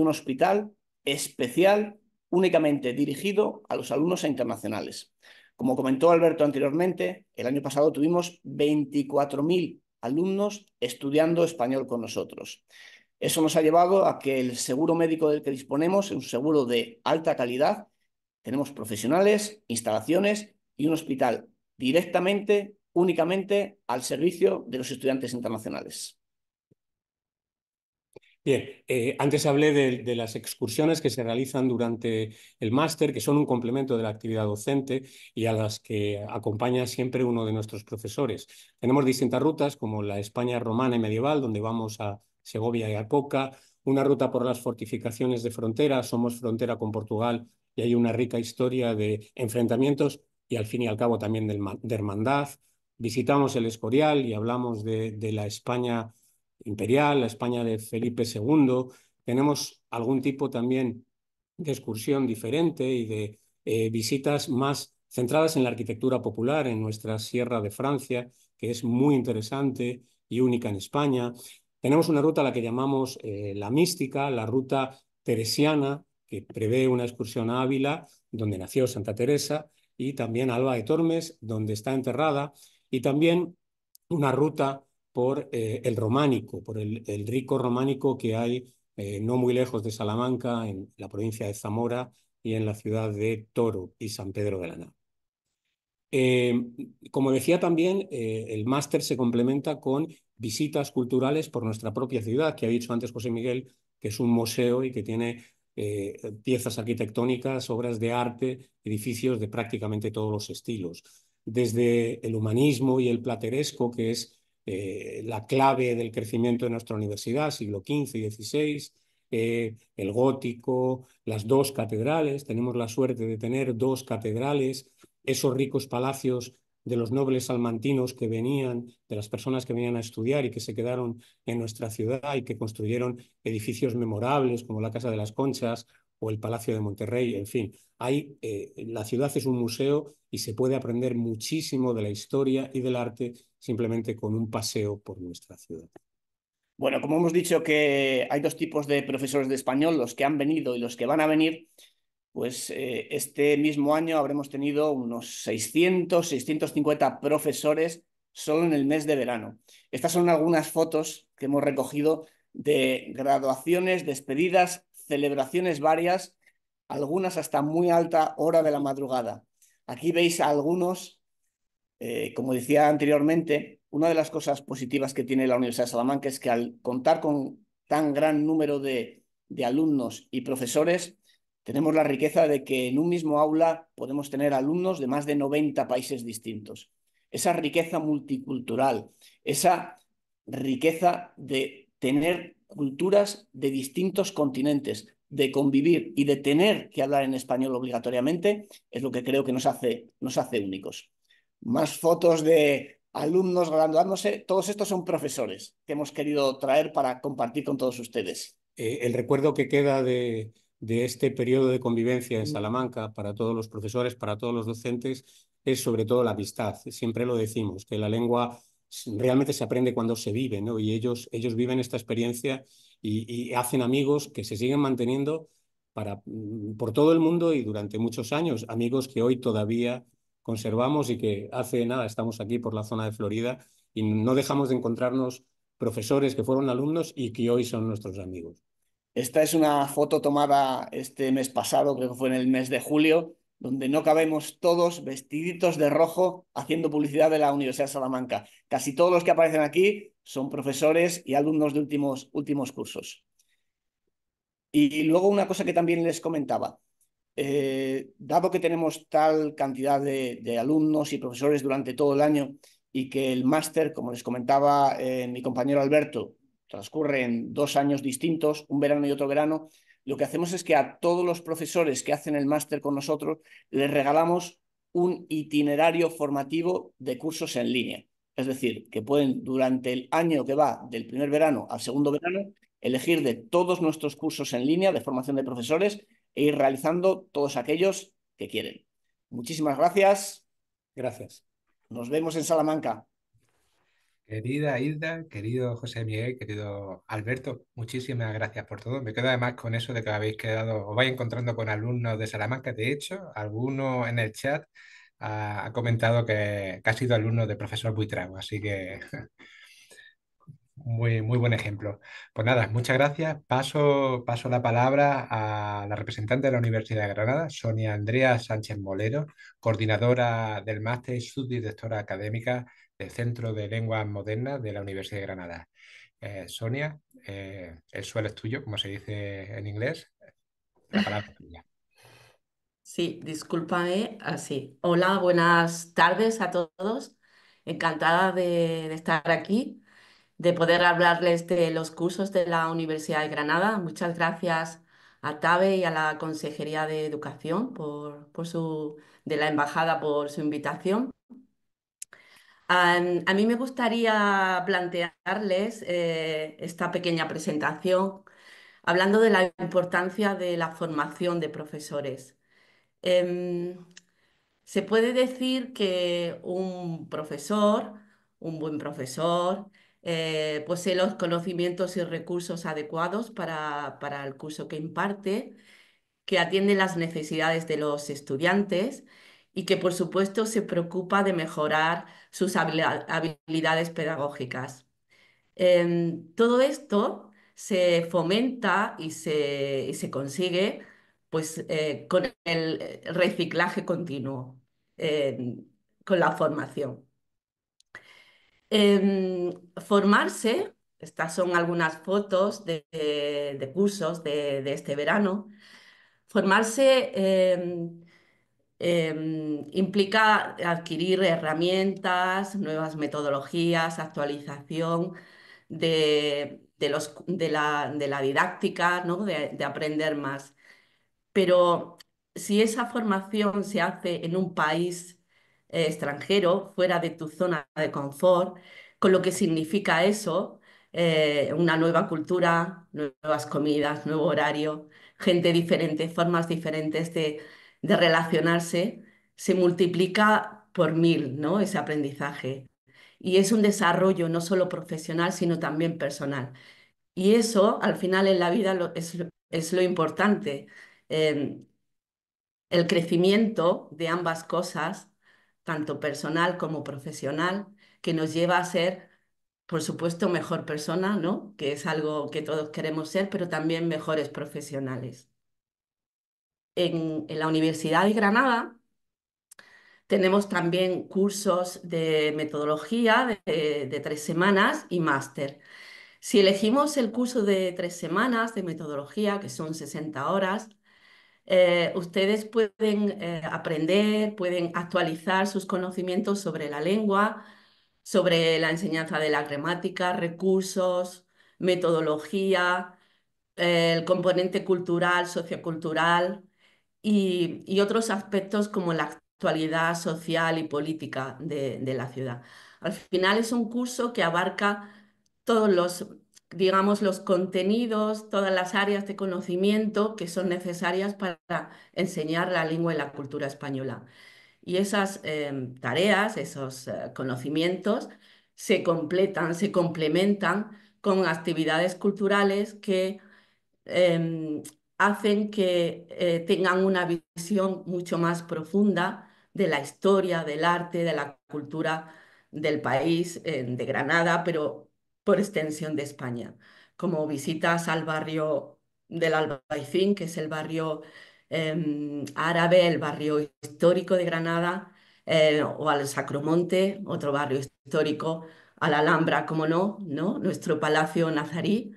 [SPEAKER 8] un, hospital especial únicamente dirigido a los alumnos e internacionales. Como comentó Alberto anteriormente, el año pasado tuvimos 24.000 alumnos estudiando español con nosotros. Eso nos ha llevado a que el seguro médico del que disponemos es un seguro de alta calidad tenemos profesionales, instalaciones y un hospital directamente, únicamente al servicio de los estudiantes internacionales.
[SPEAKER 9] Bien, eh, antes hablé de, las excursiones que se realizan durante el máster, que son un complemento de la actividad docente y a las que acompaña siempre uno de nuestros profesores. Tenemos distintas rutas, como la España romana y medieval, donde vamos a Segovia y a Coca, una ruta por las fortificaciones de frontera, somos frontera con Portugal y hay una rica historia de enfrentamientos y al fin y al cabo también de hermandad. Visitamos el Escorial y hablamos de, la España imperial, la España de Felipe II. Tenemos algún tipo también de excursión diferente y de eh, visitas más centradas en la arquitectura popular en nuestra Sierra de Francia, que es muy interesante y única en España. Tenemos una ruta a la que llamamos eh, la mística, la ruta teresiana, que prevé una excursión a Ávila, donde nació Santa Teresa, y también a Alba de Tormes, donde está enterrada, y también una ruta por eh, el románico, por el, rico románico que hay eh, no muy lejos de Salamanca, en la provincia de Zamora y en la ciudad de Toro y San Pedro de la Ná. Eh, como decía también, el máster se complementa con visitas culturales por nuestra propia ciudad, que ha dicho antes José Miguel, que es un museo y que tiene eh, piezas arquitectónicas, obras de arte, edificios de prácticamente todos los estilos. Desde el humanismo y el plateresco, que es eh, la clave del crecimiento de nuestra universidad, siglo XV y XVI, eh, el gótico, las dos catedrales, tenemos la suerte de tener dos catedrales, esos ricos palacios de los nobles salmantinos que venían, de las personas que venían a estudiar y que se quedaron en nuestra ciudad y que construyeron edificios memorables como la Casa de las Conchas o el Palacio de Monterrey, en fin, eh, la ciudad es un museo y se puede aprender muchísimo de la historia y del arte simplemente con un paseo
[SPEAKER 8] por nuestra ciudad. Bueno, como hemos dicho que hay dos tipos de profesores de español, los que han venido y los que van a venir, pues eh, este mismo año habremos tenido unos 600, 650 profesores solo en el mes de verano. Estas son algunas fotos que hemos recogido de graduaciones, despedidas, celebraciones varias, algunas hasta muy alta hora de la madrugada. Aquí veis a algunos, eh, como decía anteriormente, una de las cosas positivas que tiene la Universidad de Salamanca es que al contar con tan gran número de, de alumnos y profesores, tenemos la riqueza de que en un mismo aula podemos tener alumnos de más de 90 países distintos. Esa riqueza multicultural, esa riqueza de tener culturas de distintos continentes, de convivir y de tener que hablar en español obligatoriamente, es lo que creo que nos hace, nos hace únicos. Más fotos de alumnos graduándose, todos estos son profesores que hemos querido traer para compartir con todos ustedes. Eh, el
[SPEAKER 9] recuerdo que queda de, de este periodo de convivencia en mm. Salamanca para todos los profesores, para todos los docentes, es sobre todo la amistad. Siempre lo decimos, que la lengua realmente se aprende cuando se vive, ¿no? Y ellos, ellos viven esta experiencia y, y hacen amigos que se siguen manteniendo para, mm, por todo el mundo y durante muchos años, amigos que hoy todavía conservamos y que hace nada estamos aquí por la zona de Florida y no dejamos de encontrarnos profesores que fueron alumnos y que hoy son nuestros amigos.
[SPEAKER 8] Esta es una foto tomada este mes pasado, creo que fue en el mes de julio, donde no cabemos todos vestiditos de rojo haciendo publicidad de la Universidad de Salamanca. Casi todos los que aparecen aquí son profesores y alumnos de últimos, últimos cursos. Y luego una cosa que también les comentaba. Eh, dado que tenemos tal cantidad de, alumnos y profesores durante todo el año y que el máster, como les comentaba eh, mi compañero Alberto, transcurren dos años distintos, un verano y otro verano, lo que hacemos es que a todos los profesores que hacen el máster con nosotros les regalamos un itinerario formativo de cursos en línea. Es decir, que pueden durante el año que va del primer verano al segundo verano elegir de todos nuestros cursos en línea de formación de profesores e ir realizando todos aquellos que quieren. Muchísimas gracias. Gracias. Nos vemos en Salamanca.
[SPEAKER 5] Querida Hilda, querido José Miguel, querido Alberto, muchísimas gracias por todo. Me quedo además con eso de que habéis quedado, os vais encontrando con alumnos de Salamanca. De hecho, alguno en el chat ha, comentado que, ha sido alumno del profesor Buitrago, así que muy, muy buen ejemplo. Pues nada, muchas gracias. Paso, paso la palabra a la representante de la Universidad de Granada, Sonia Andrea Sánchez Molero, coordinadora del máster y subdirectora académica del Centro de Lenguas Modernas de la Universidad de Granada. Eh, Sonia, eh, el suelo es tuyo, como se dice en inglés. La palabra Sí, discúlpame,
[SPEAKER 10] así. Hola, buenas tardes a todos. Encantada de, estar aquí, de poder hablarles de los cursos de la Universidad de Granada. Muchas gracias a TABE y a la Consejería de Educación de la Embajada por su invitación. A, mí me gustaría plantearles eh, esta pequeña presentación hablando de la importancia de la formación de profesores. Em, se puede decir que un profesor, un buen profesor, eh, posee los conocimientos y recursos adecuados para el curso que imparte, que atiende las necesidades de los estudiantes y que por supuesto se preocupa de mejorar sus habilidades pedagógicas. Em, todo esto se fomenta y se, se consigue pues, eh, con el eh, reciclaje continuo, em, con la formación. Em, formarse, estas son algunas fotos de, cursos de, de, este verano, formarse Em, implica adquirir herramientas, nuevas metodologías, actualización de, la, didáctica, ¿no? de, aprender más. Pero si esa formación se hace en un país eh, extranjero, fuera de tu zona de confort, con lo que significa eso, eh, una nueva cultura, nuevas comidas, nuevo horario, gente diferente, formas diferentes de de relacionarse se multiplica por mil, ¿no? Ese aprendizaje. Y es un desarrollo no solo profesional, sino también personal. Y eso, al final, en la vida es, lo importante. Em, el crecimiento de ambas cosas, tanto personal como profesional, que nos lleva a ser, por supuesto, mejor persona, ¿no? Que es algo que todos queremos ser, pero también mejores profesionales en, la Universidad de Granada tenemos también cursos de metodología de, tres semanas y máster. Si elegimos el curso de tres semanas de metodología, que son 60 horas, eh, ustedes pueden eh, aprender, pueden actualizar sus conocimientos sobre la lengua, sobre la enseñanza de la gramática, recursos, metodología, eh, el componente cultural, sociocultural, y, otros aspectos como la actualidad social y política de, la ciudad. Al final es un curso que abarca todos los digamos, los contenidos, todas las áreas de conocimiento que son necesarias para enseñar la lengua y la cultura española. Y esas em, tareas, esos eh, conocimientos se completan, se complementan con actividades culturales que em, hacen que eh, tengan una visión mucho más profunda de la historia, del arte, de la cultura del país, eh, de Granada, pero por extensión de España. Como visitas al barrio del Albaicín, que es el barrio em, árabe, el barrio histórico de Granada, eh, o al Sacromonte, otro barrio histórico, a la Alhambra, como no, ¿no? nuestro Palacio Nazarí,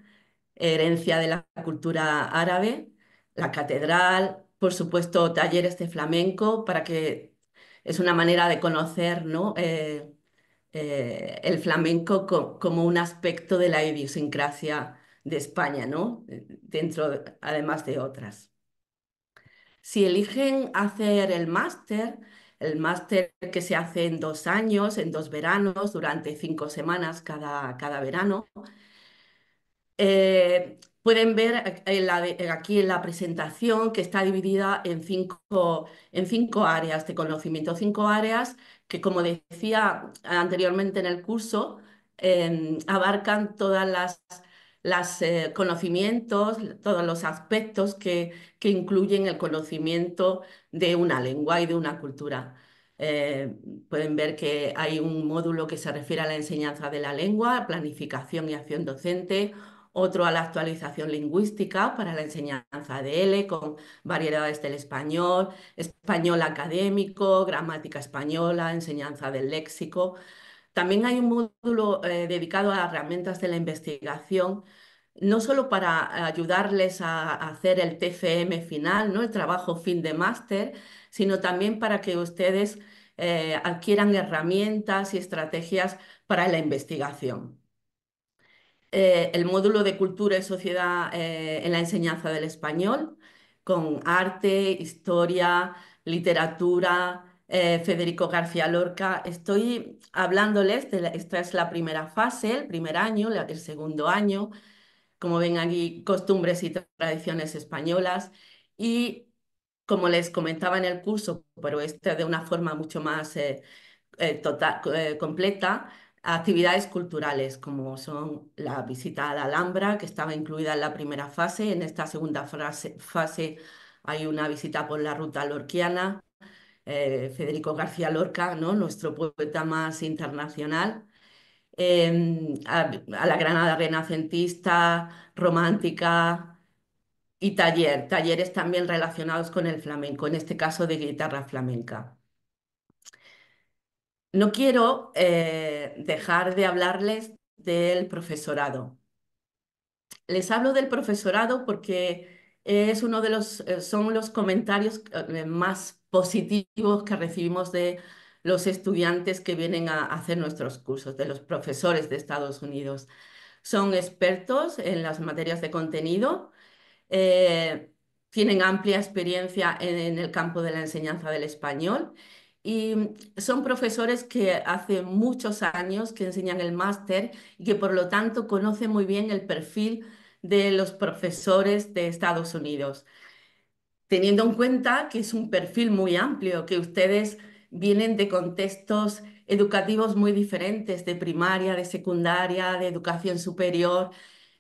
[SPEAKER 10] herencia de la cultura árabe, la catedral, por supuesto, talleres de flamenco, para que es una manera de conocer ¿no? Eh, eh, el flamenco como un aspecto de la idiosincrasia de España, ¿no? Eh, dentro, además de otras. Si eligen hacer el máster, el máster que se hace en dos años, en dos veranos, durante cinco semanas cada, cada verano, Pueden ver aquí en la presentación que está dividida en cinco, áreas de conocimiento, cinco áreas que, como decía anteriormente en el curso, em, abarcan todas los eh, conocimientos, todos los aspectos que, incluyen el conocimiento de una lengua y de una cultura. Eh, pueden ver que hay un módulo que se refiere a la enseñanza de la lengua, planificación y acción docente, otro a la actualización lingüística para la enseñanza de L con variedades del español, español académico, gramática española, enseñanza del léxico. También hay un módulo eh, dedicado a herramientas de la investigación, no solo para ayudarles a, hacer el TFM final, ¿no? el trabajo fin de máster, sino también para que ustedes eh, adquieran herramientas y estrategias para la investigación. Eh, el módulo de Cultura y Sociedad eh, en la enseñanza del español, con arte, historia, literatura, eh, Federico García Lorca. Estoy hablándoles, de esta es la primera fase, el primer año, el segundo año, como ven aquí, costumbres y tradiciones españolas. Y como les comentaba en el curso, pero esta de una forma mucho más tota, completa, actividades culturales, como son la visita a la Alhambra, que estaba incluida en la primera fase. En esta segunda fase hay una visita por la ruta lorquiana, eh, Federico García Lorca, nuestro poeta más internacional. Em, a, a, la Granada renacentista, romántica y taller, talleres también relacionados con el flamenco, en este caso de guitarra flamenca. No quiero eh, dejar de hablarles del profesorado. Les hablo del profesorado porque es uno eh, son los comentarios eh, más positivos que recibimos de los estudiantes que vienen a hacer nuestros cursos, de los profesores de Estados Unidos. Son expertos en las materias de contenido, tienen amplia experiencia en el campo de la enseñanza del español y mm, son profesores que hace muchos años que enseñan el máster y que por lo tanto conocen muy bien el perfil de los profesores de Estados Unidos. Teniendo en cuenta que es un perfil muy amplio, que ustedes vienen de contextos educativos muy diferentes, de primaria, de secundaria, de educación superior,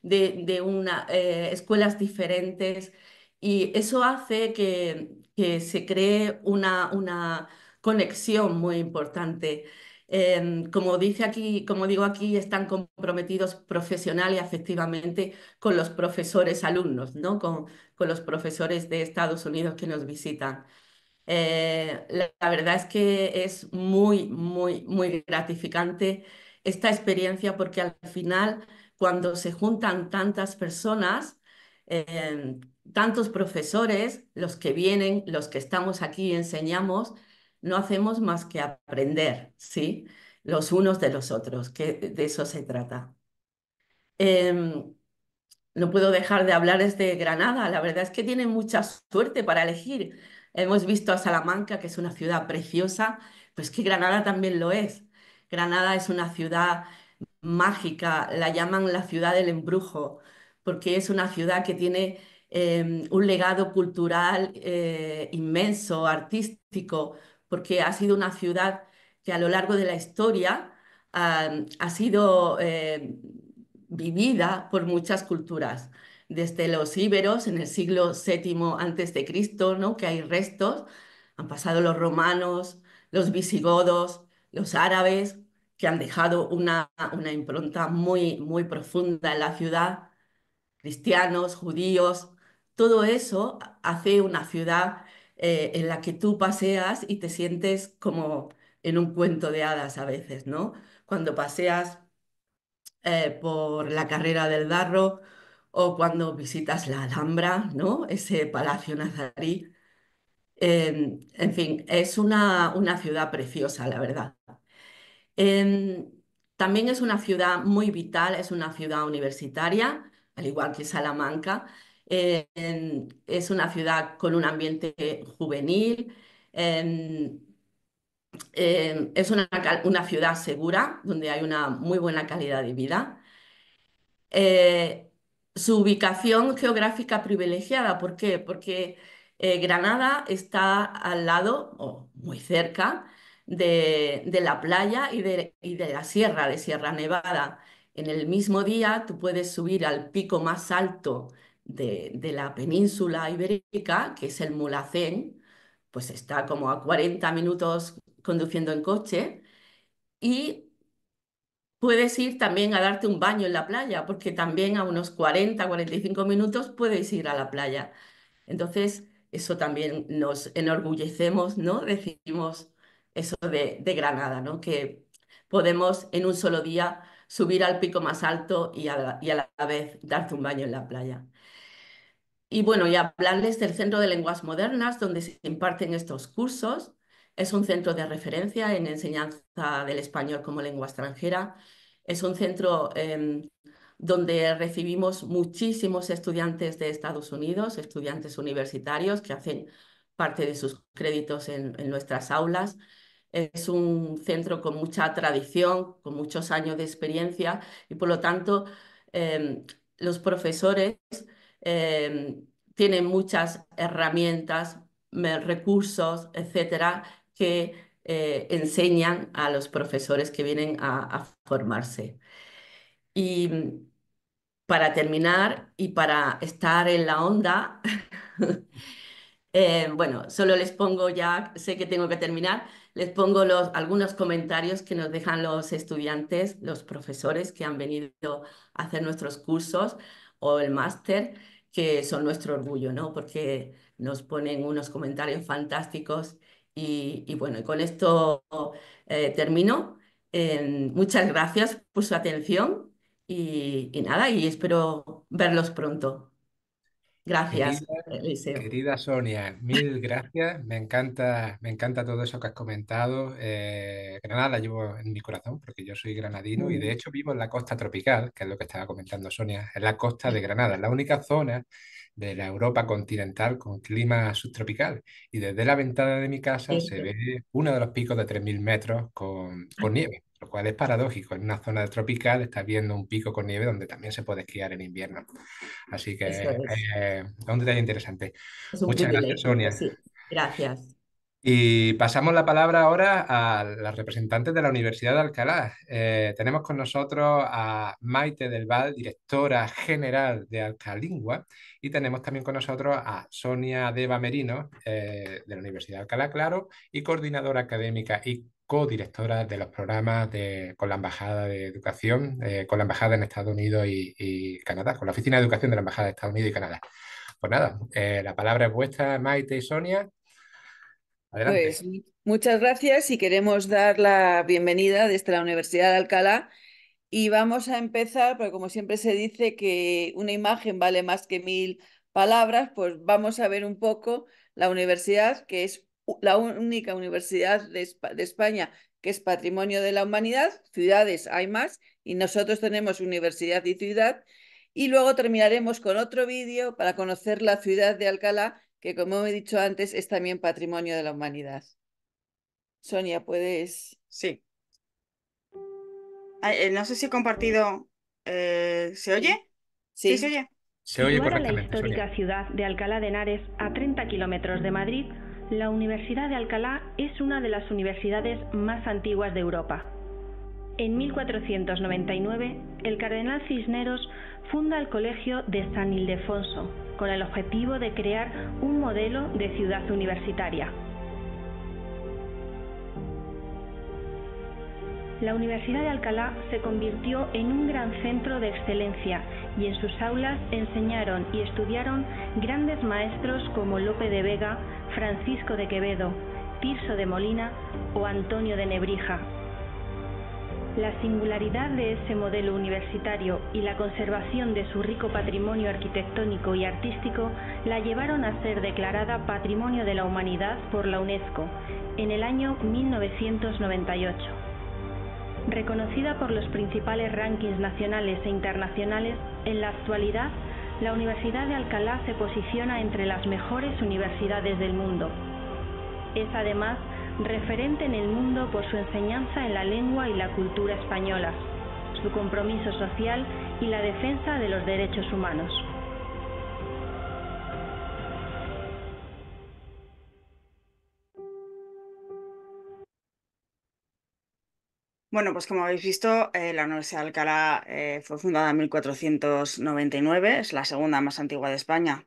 [SPEAKER 10] de, una, eh, escuelas diferentes. Y eso hace que, se cree una conexión muy importante. Em, como dice aquí, como digo aquí, están comprometidos profesional y afectivamente con los profesores alumnos, Con, los profesores de Estados Unidos que nos visitan. Eh, la, verdad es que es muy, muy, muy gratificante esta experiencia porque al final, cuando se juntan tantas personas, em, tantos profesores, los que vienen, los que estamos aquí y enseñamos, no hacemos más que aprender, ¿sí? Los unos de los otros, que de eso se trata. Em, no puedo dejar de hablar de Granada, la verdad es que tiene mucha suerte para elegir. Hemos visto a Salamanca, que es una ciudad preciosa, pues que Granada también lo es. Granada es una ciudad mágica, la llaman la ciudad del embrujo, porque es una ciudad que tiene em, un legado cultural eh, inmenso, artístico, porque ha sido una ciudad que a lo largo de la historia ha sido eh, vivida por muchas culturas. Desde los íberos en el siglo VII antes de Cristo, ¿no? que hay restos, han pasado los romanos, los visigodos, los árabes, que han dejado una, impronta muy, muy profunda en la ciudad, cristianos, judíos, todo eso hace una ciudad eh, en la que tú paseas y te sientes como en un cuento de hadas a veces, ¿no? Cuando paseas eh, por la carrera del Darro o cuando visitas la Alhambra, ¿no? Ese palacio nazarí. Em, en fin, es una, ciudad preciosa, la verdad. Em, también es una ciudad muy vital, es una ciudad universitaria, al igual que Salamanca, eh, es una ciudad con un ambiente juvenil. es una, ciudad segura, donde hay una muy buena calidad de vida. Eh, su ubicación geográfica privilegiada, ¿por qué? Porque eh, Granada está al lado o muy cerca de, la playa y de, la sierra, de Sierra Nevada. En el mismo día tú puedes subir al pico más alto de, la península ibérica, que es el Mulacén, pues está como a 40 minutos conduciendo en coche y puedes ir también a darte un baño en la playa, porque también a unos 40, 45 minutos puedes ir a la playa. Entonces, eso también nos enorgullecemos, ¿no? Decimos eso de, Granada, ¿no? Que podemos en un solo día subir al pico más alto y y a la vez darte un baño en la playa. Y bueno, y hablarles del Centro de Lenguas Modernas, donde se imparten estos cursos. Es un centro de referencia en enseñanza del español como lengua extranjera. Es un centro em, donde recibimos muchísimos estudiantes de Estados Unidos, estudiantes universitarios que hacen parte de sus créditos en, nuestras aulas. Es un centro con mucha tradición, con muchos años de experiencia y por lo tanto em, los profesores Em, tienen muchas herramientas, recursos, etcétera, que eh, enseñan a los profesores que vienen a, formarse. Y mm, para terminar y para estar en la onda, eh, bueno, solo les pongo ya, sé que tengo que terminar, les pongo algunos comentarios que nos dejan los estudiantes, los profesores que han venido a hacer nuestros cursos o el máster, que son nuestro orgullo, ¿no? Porque nos ponen unos comentarios fantásticos y, bueno, con esto eh, termino. Eh, muchas gracias por su atención
[SPEAKER 5] y nada, y espero verlos pronto. Gracias, querida, Querida Sonia, mil gracias. Me encanta, me encanta todo eso que has comentado. Eh, Granada la llevo en mi corazón porque yo soy granadino y de mm. hecho vivo en la costa tropical, que es lo que estaba comentando Sonia, en la costa de Granada, es la única zona de la Europa continental con clima subtropical. Y desde la ventana de mi casa se ve uno de los picos de 3.000 metros con nieve lo cual es paradójico. En una zona tropical está viendo un pico con nieve donde también se puede esquiar en invierno. Así que eh, es. un detalle interesante.
[SPEAKER 10] Muchas gracias, Sonia. gracias.
[SPEAKER 5] Y pasamos la palabra ahora a las representantes de la Universidad de Alcalá. Eh, tenemos con nosotros a Maite del Val, directora general de Alcalingua, y tenemos también con nosotros a Sonia Deva Merino, eh, de la Universidad de Alcalá, claro, y coordinadora académica y co-directora de los programas con la Embajada de Educación, eh, con la Embajada en Estados Unidos y, Canadá, con la Oficina de Educación de la Embajada de Estados Unidos y Canadá. Pues nada, eh, la palabra es vuestra, Maite y Sonia. Adelante. Pues,
[SPEAKER 11] muchas gracias y queremos dar la bienvenida desde la Universidad de Alcalá. Y vamos a empezar, porque como siempre se dice que una imagen vale más que mil palabras, pues vamos a ver un poco la universidad, que es la única universidad de, España que es patrimonio de la humanidad, ciudades hay más, y nosotros tenemos universidad y ciudad. Y luego terminaremos con otro vídeo para conocer la ciudad de Alcalá, que como he dicho antes, es también patrimonio de la humanidad. Sonia, ¿puedes? Sí. Ah, eh, no sé si
[SPEAKER 2] he compartido. Eh, ¿Se oye? Sí. se oye. Se oye correctamente, la ciudad de
[SPEAKER 4] Alcalá de Henares, a 30 kilómetros de Madrid, la Universidad de Alcalá es una de las universidades más antiguas de Europa. En 1499, el cardenal Cisneros funda el Colegio de San Ildefonso con el objetivo de crear un modelo de ciudad universitaria. La Universidad de Alcalá se convirtió en un gran centro de excelencia y en sus aulas enseñaron y estudiaron grandes maestros como Lope de Vega, Francisco de Quevedo, Tirso de Molina o Antonio de Nebrija. La singularidad de ese modelo universitario y la conservación de su rico patrimonio arquitectónico y artístico la llevaron a ser declarada Patrimonio de la Humanidad por la UNESCO en el año 1998. Reconocida por los principales rankings nacionales e internacionales, en la actualidad la Universidad de Alcalá se posiciona entre las mejores universidades del mundo. Es además referente en el mundo por su enseñanza en la lengua y la cultura española, su compromiso social y la defensa de los derechos humanos.
[SPEAKER 2] Bueno, pues como habéis visto, eh, la Universidad de Alcalá eh, fue fundada en 1499, es la segunda más antigua de España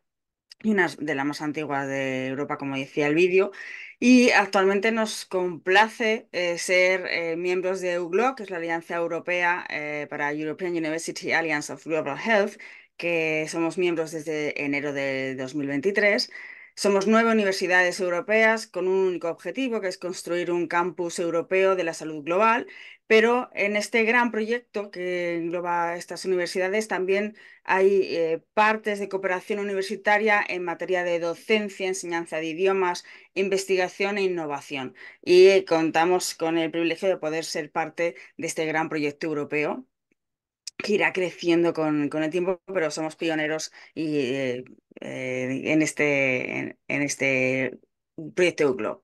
[SPEAKER 2] y una de las más antiguas de Europa, como decía el vídeo. Y actualmente nos complace eh, ser miembros de UGLO, que es la Alianza Europea para European University Alliance of Global Health, que somos miembros desde enero de 2023 somos nueve universidades europeas con un único objetivo, que es construir un campus europeo de la salud global, pero en este gran proyecto que engloba estas universidades también hay eh, partes de cooperación universitaria en materia de docencia, enseñanza de idiomas, investigación e innovación. Y eh, contamos con el privilegio de poder ser parte de este gran proyecto europeo que irá creciendo con, con, el tiempo, pero somos pioneros y, eh, eh, en, este, en, este proyecto Uglob.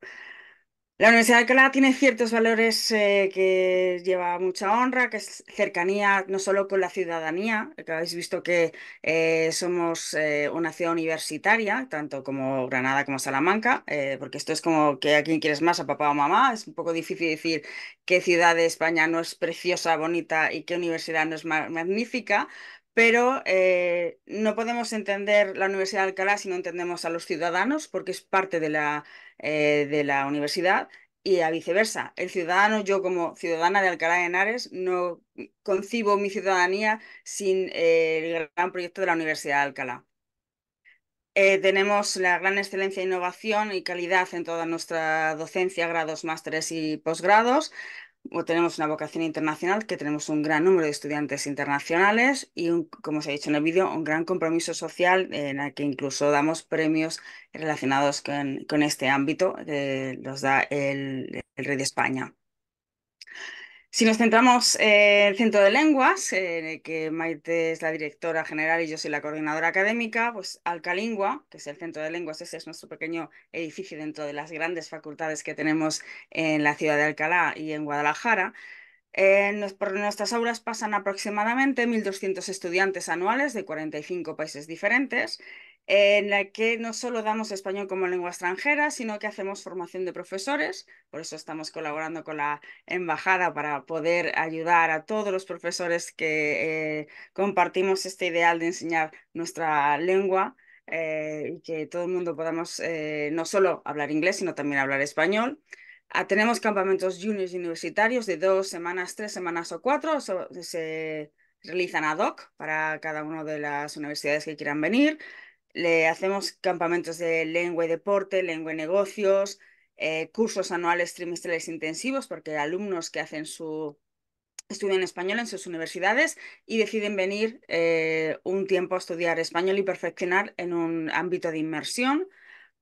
[SPEAKER 2] La Universidad de Alcalá tiene ciertos valores eh, que lleva mucha honra, que es cercanía no solo con la ciudadanía, que habéis visto que eh, somos eh, una ciudad universitaria, tanto como Granada como Salamanca, porque esto es como que a quien quieres más, a papá o mamá, es un poco difícil decir qué ciudad de España no es preciosa, bonita y qué universidad no es magnífica, pero eh, no podemos entender la Universidad de Alcalá si no entendemos a los ciudadanos, porque es parte de la, eh, de la universidad, y a viceversa. El ciudadano, yo como ciudadana de Alcalá de Henares, no concibo mi ciudadanía sin eh, el gran proyecto de la Universidad de Alcalá. tenemos la gran excelencia, e innovación y calidad en toda nuestra docencia, grados, másteres y posgrados tenemos una vocación internacional, que tenemos un gran número de estudiantes internacionales y, como se ha dicho en el vídeo, un gran compromiso social en el que incluso damos premios relacionados con, este ámbito, eh, los da el Rey de España. Si nos centramos en el Centro de Lenguas, en el que Maite es la directora general y yo soy la coordinadora académica, pues Alcalingua, que es el Centro de Lenguas, ese es nuestro pequeño edificio dentro de las grandes facultades que tenemos en la ciudad de Alcalá y en Guadalajara, por nuestras aulas pasan aproximadamente 1.200 estudiantes anuales de 45 países diferentes en la que no solo damos español como lengua extranjera, sino que hacemos formación de profesores. Por eso estamos colaborando con la embajada para poder ayudar a todos los profesores que eh, compartimos este ideal de enseñar nuestra lengua eh, y que todo el mundo podamos eh, no solo hablar inglés, sino también hablar español. Ah, tenemos campamentos juniors universitarios de dos semanas, tres semanas o cuatro. se realizan ad hoc para cada una de las universidades que quieran venir. Le hacemos campamentos de lengua y deporte, lengua y negocios, eh, cursos anuales trimestrales intensivos, porque alumnos que hacen su estudian español en sus universidades y deciden venir eh, un tiempo a estudiar español y perfeccionar en un ámbito de inmersión,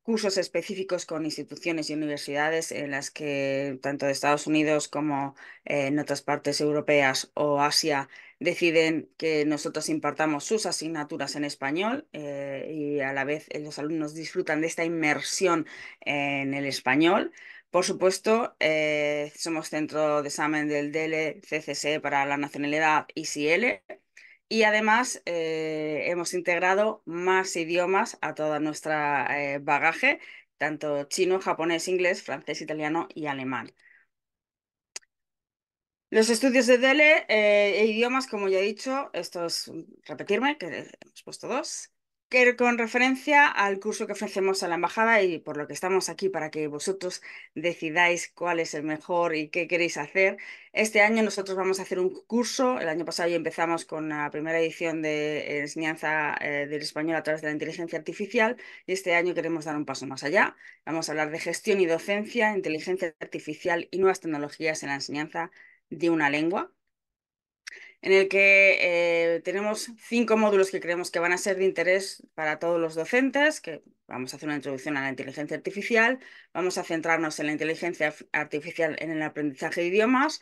[SPEAKER 2] cursos específicos con instituciones y universidades en las que tanto de Estados Unidos como eh, en otras partes europeas o Asia deciden que nosotros impartamos sus asignaturas en español eh, y a la vez los alumnos disfrutan de esta inmersión en el español. Por supuesto, eh, somos centro de examen del DLCCC para la nacionalidad ICL y además eh, hemos integrado más idiomas a todo nuestro bagaje, tanto chino, japonés, inglés, francés, italiano y alemán. Los estudios de DELE eh, e idiomas, como ya he dicho, esto es repetirme, que hemos puesto dos, que con referencia al curso que ofrecemos a la embajada y por lo que estamos aquí para que vosotros decidáis cuál es el mejor y qué queréis hacer. Este año nosotros vamos a hacer un curso, el año pasado ya empezamos con la primera edición de enseñanza eh, del español a través de la inteligencia artificial y este año queremos dar un paso más allá. Vamos a hablar de gestión y docencia, inteligencia artificial y nuevas tecnologías en la enseñanza de una lengua, en el que eh, tenemos cinco módulos que creemos que van a ser de interés para todos los docentes, que vamos a hacer una introducción a la inteligencia artificial, vamos a centrarnos en la inteligencia artificial en el aprendizaje de idiomas,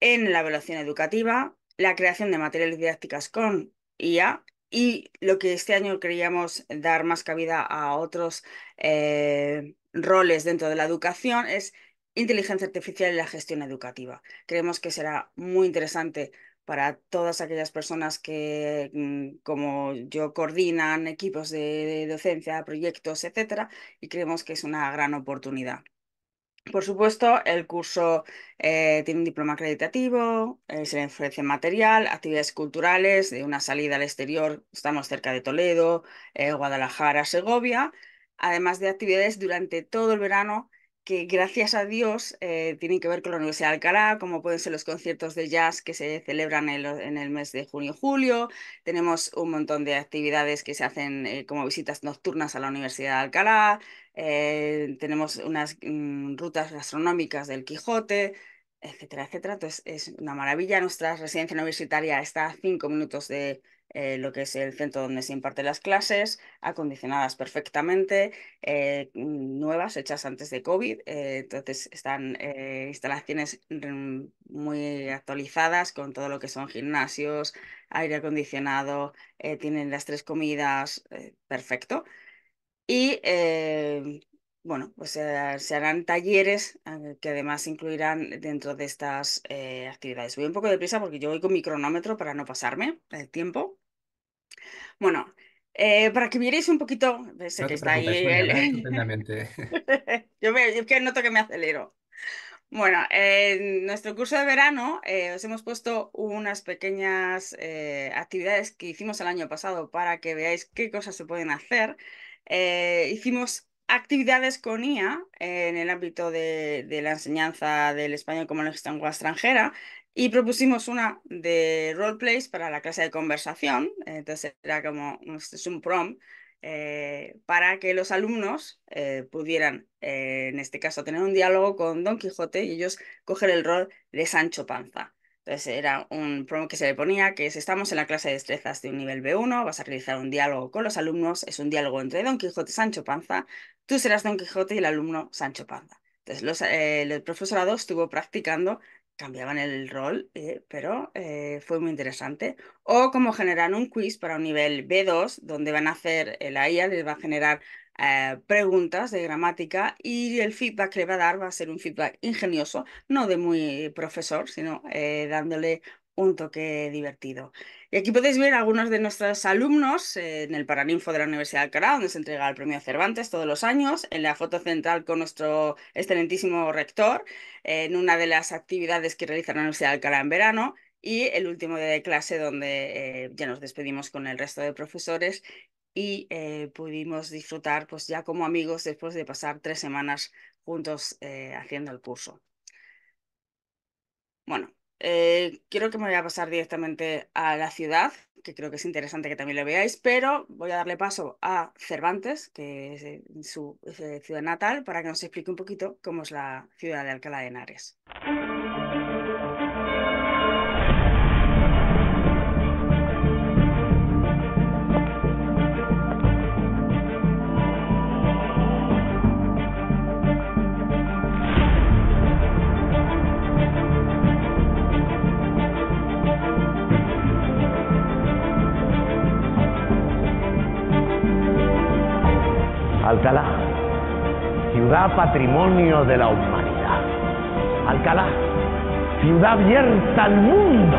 [SPEAKER 2] en la evaluación educativa, la creación de materiales didácticas con IA y lo que este año queríamos dar más cabida a otros eh, roles dentro de la educación es inteligencia artificial y la gestión educativa. Creemos que será muy interesante para todas aquellas personas que, mm, como yo, coordinan equipos de docencia, proyectos, etcétera, y creemos que es una gran oportunidad. Por supuesto, el curso eh, tiene un diploma acreditativo, eh, se le ofrece material, actividades culturales, de una salida al exterior, estamos cerca de Toledo, eh, Guadalajara, Segovia, además de actividades durante todo el verano que gracias a Dios eh, tienen que ver con la Universidad de Alcalá, como pueden ser los conciertos de jazz que se celebran en, el mes de junio y julio. Tenemos un montón de actividades que se hacen eh, como visitas nocturnas a la Universidad de Alcalá. Eh, tenemos unas mm, rutas gastronómicas del Quijote, etcétera, etcétera. Entonces es una maravilla. Nuestra residencia universitaria está a cinco minutos de eh, lo que es el centro donde se imparten las clases, acondicionadas perfectamente, eh, mm, nuevas, hechas antes de COVID. Eh, entonces están instalaciones mm, muy actualizadas con todo lo que son gimnasios, aire acondicionado, tienen las tres comidas, perfecto. Y bueno, pues se harán talleres que además incluirán dentro de estas actividades. Voy un poco deprisa porque yo voy con mi cronómetro para no pasarme el tiempo. Bueno, eh, para que vierais un poquito, sé que está ahí. Yo que noto que me acelero. Bueno, en nuestro curso de verano eh, os hemos puesto unas pequeñas eh, actividades que hicimos el año pasado para que veáis qué cosas se pueden hacer. hicimos actividades con IA en el ámbito de, de la enseñanza del español como lengua extranjera y propusimos una de roleplays para la clase de conversación, entonces era como, es un prom, eh, para que los alumnos eh, pudieran, eh, en este caso, tener un diálogo con Don Quijote y ellos coger el rol de Sancho Panza. Entonces era un prom que se le ponía, que si estamos en la clase de destrezas de un nivel B1, vas a realizar un diálogo con los alumnos, es un diálogo entre Don Quijote y Sancho Panza, tú serás Don Quijote y el alumno Sancho Panza. Entonces los, el profesorado estuvo practicando cambiaban el rol, eh, pero eh, fue muy interesante. O como generan un quiz para un nivel B2, donde van a hacer, el IA les va a generar eh, preguntas de gramática y el feedback que le va a dar va a ser un feedback ingenioso, no de muy profesor, sino dándole un toque divertido. Y aquí podéis ver algunos de nuestros alumnos en el Paraninfo de la Universidad de Alcalá, donde se entrega el premio Cervantes todos los años, en la foto central con nuestro excelentísimo rector, en una de las actividades que realiza la Universidad de Alcalá en verano, y el último día de clase donde eh, ya nos despedimos con el resto de profesores y eh, pudimos disfrutar pues ya como amigos después de pasar tres semanas juntos eh, haciendo el curso. Bueno, quiero eh, que me voy a pasar directamente a la ciudad, que creo que es interesante que también lo veáis, pero voy a darle paso a Cervantes, que es eh, su eh, ciudad natal, para que nos explique un poquito cómo es la ciudad de Alcalá de Henares.
[SPEAKER 9] patrimonio de la humanidad. Alcalá, ciudad abierta al mundo.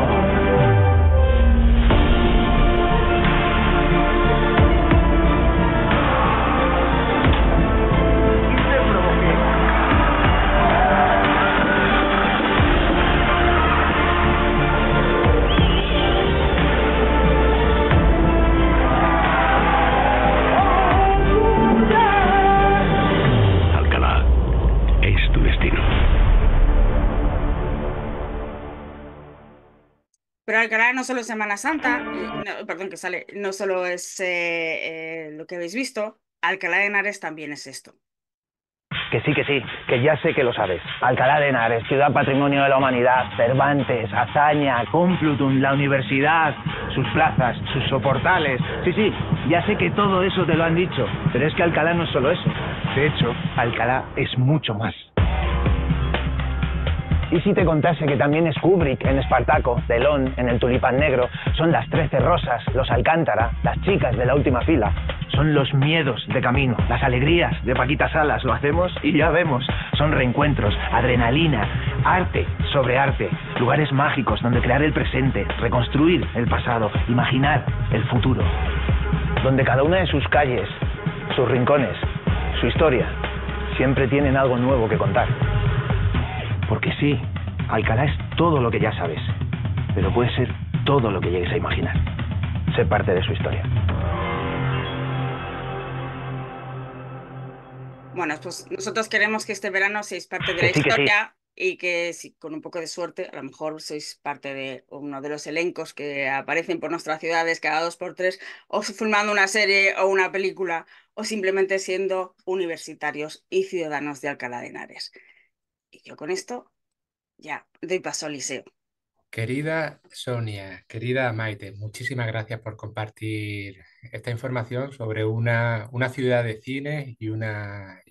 [SPEAKER 2] Pero Alcalá no solo es Semana Santa, perdón que sale, no solo es eh, eh, lo que habéis visto, Alcalá de Henares también es esto.
[SPEAKER 8] Que sí, que sí, que ya sé que lo sabes. Alcalá de Henares, Ciudad Patrimonio de la Humanidad, Cervantes, hazaña, Complutum, la universidad, sus plazas, sus soportales. Sí, sí, ya sé que todo eso te lo han dicho, pero es que Alcalá no es solo eso. De hecho, Alcalá es mucho más. ¿Y si te contase que también es Kubrick en Espartaco, Delón, en El Tulipán Negro, son las Trece Rosas, los Alcántara, las chicas de la última fila? Son los miedos de camino, las alegrías de Paquita Salas, lo hacemos y ya vemos. Son reencuentros, adrenalina, arte sobre arte, lugares mágicos donde crear el presente, reconstruir el pasado, imaginar el futuro. Donde cada una de sus calles, sus rincones, su historia, siempre tienen algo nuevo que contar. Porque sí, Alcalá es todo lo que ya sabes, pero puede ser todo lo que llegues
[SPEAKER 4] a imaginar. Ser parte de su historia.
[SPEAKER 2] Bueno, pues nosotros queremos que este verano seáis parte de la historia y que si con un poco de suerte, a lo mejor sois parte de uno de los elencos que aparecen por nuestras ciudades cada dos por tres, o filmando una serie o una película, o simplemente siendo universitarios y ciudadanos de Alcalá de Henares. Y yo con esto ya doy paso al liceo.
[SPEAKER 5] Querida Sonia, querida Maite, muchísimas gracias por compartir esta información sobre una, ciudad de cine y una,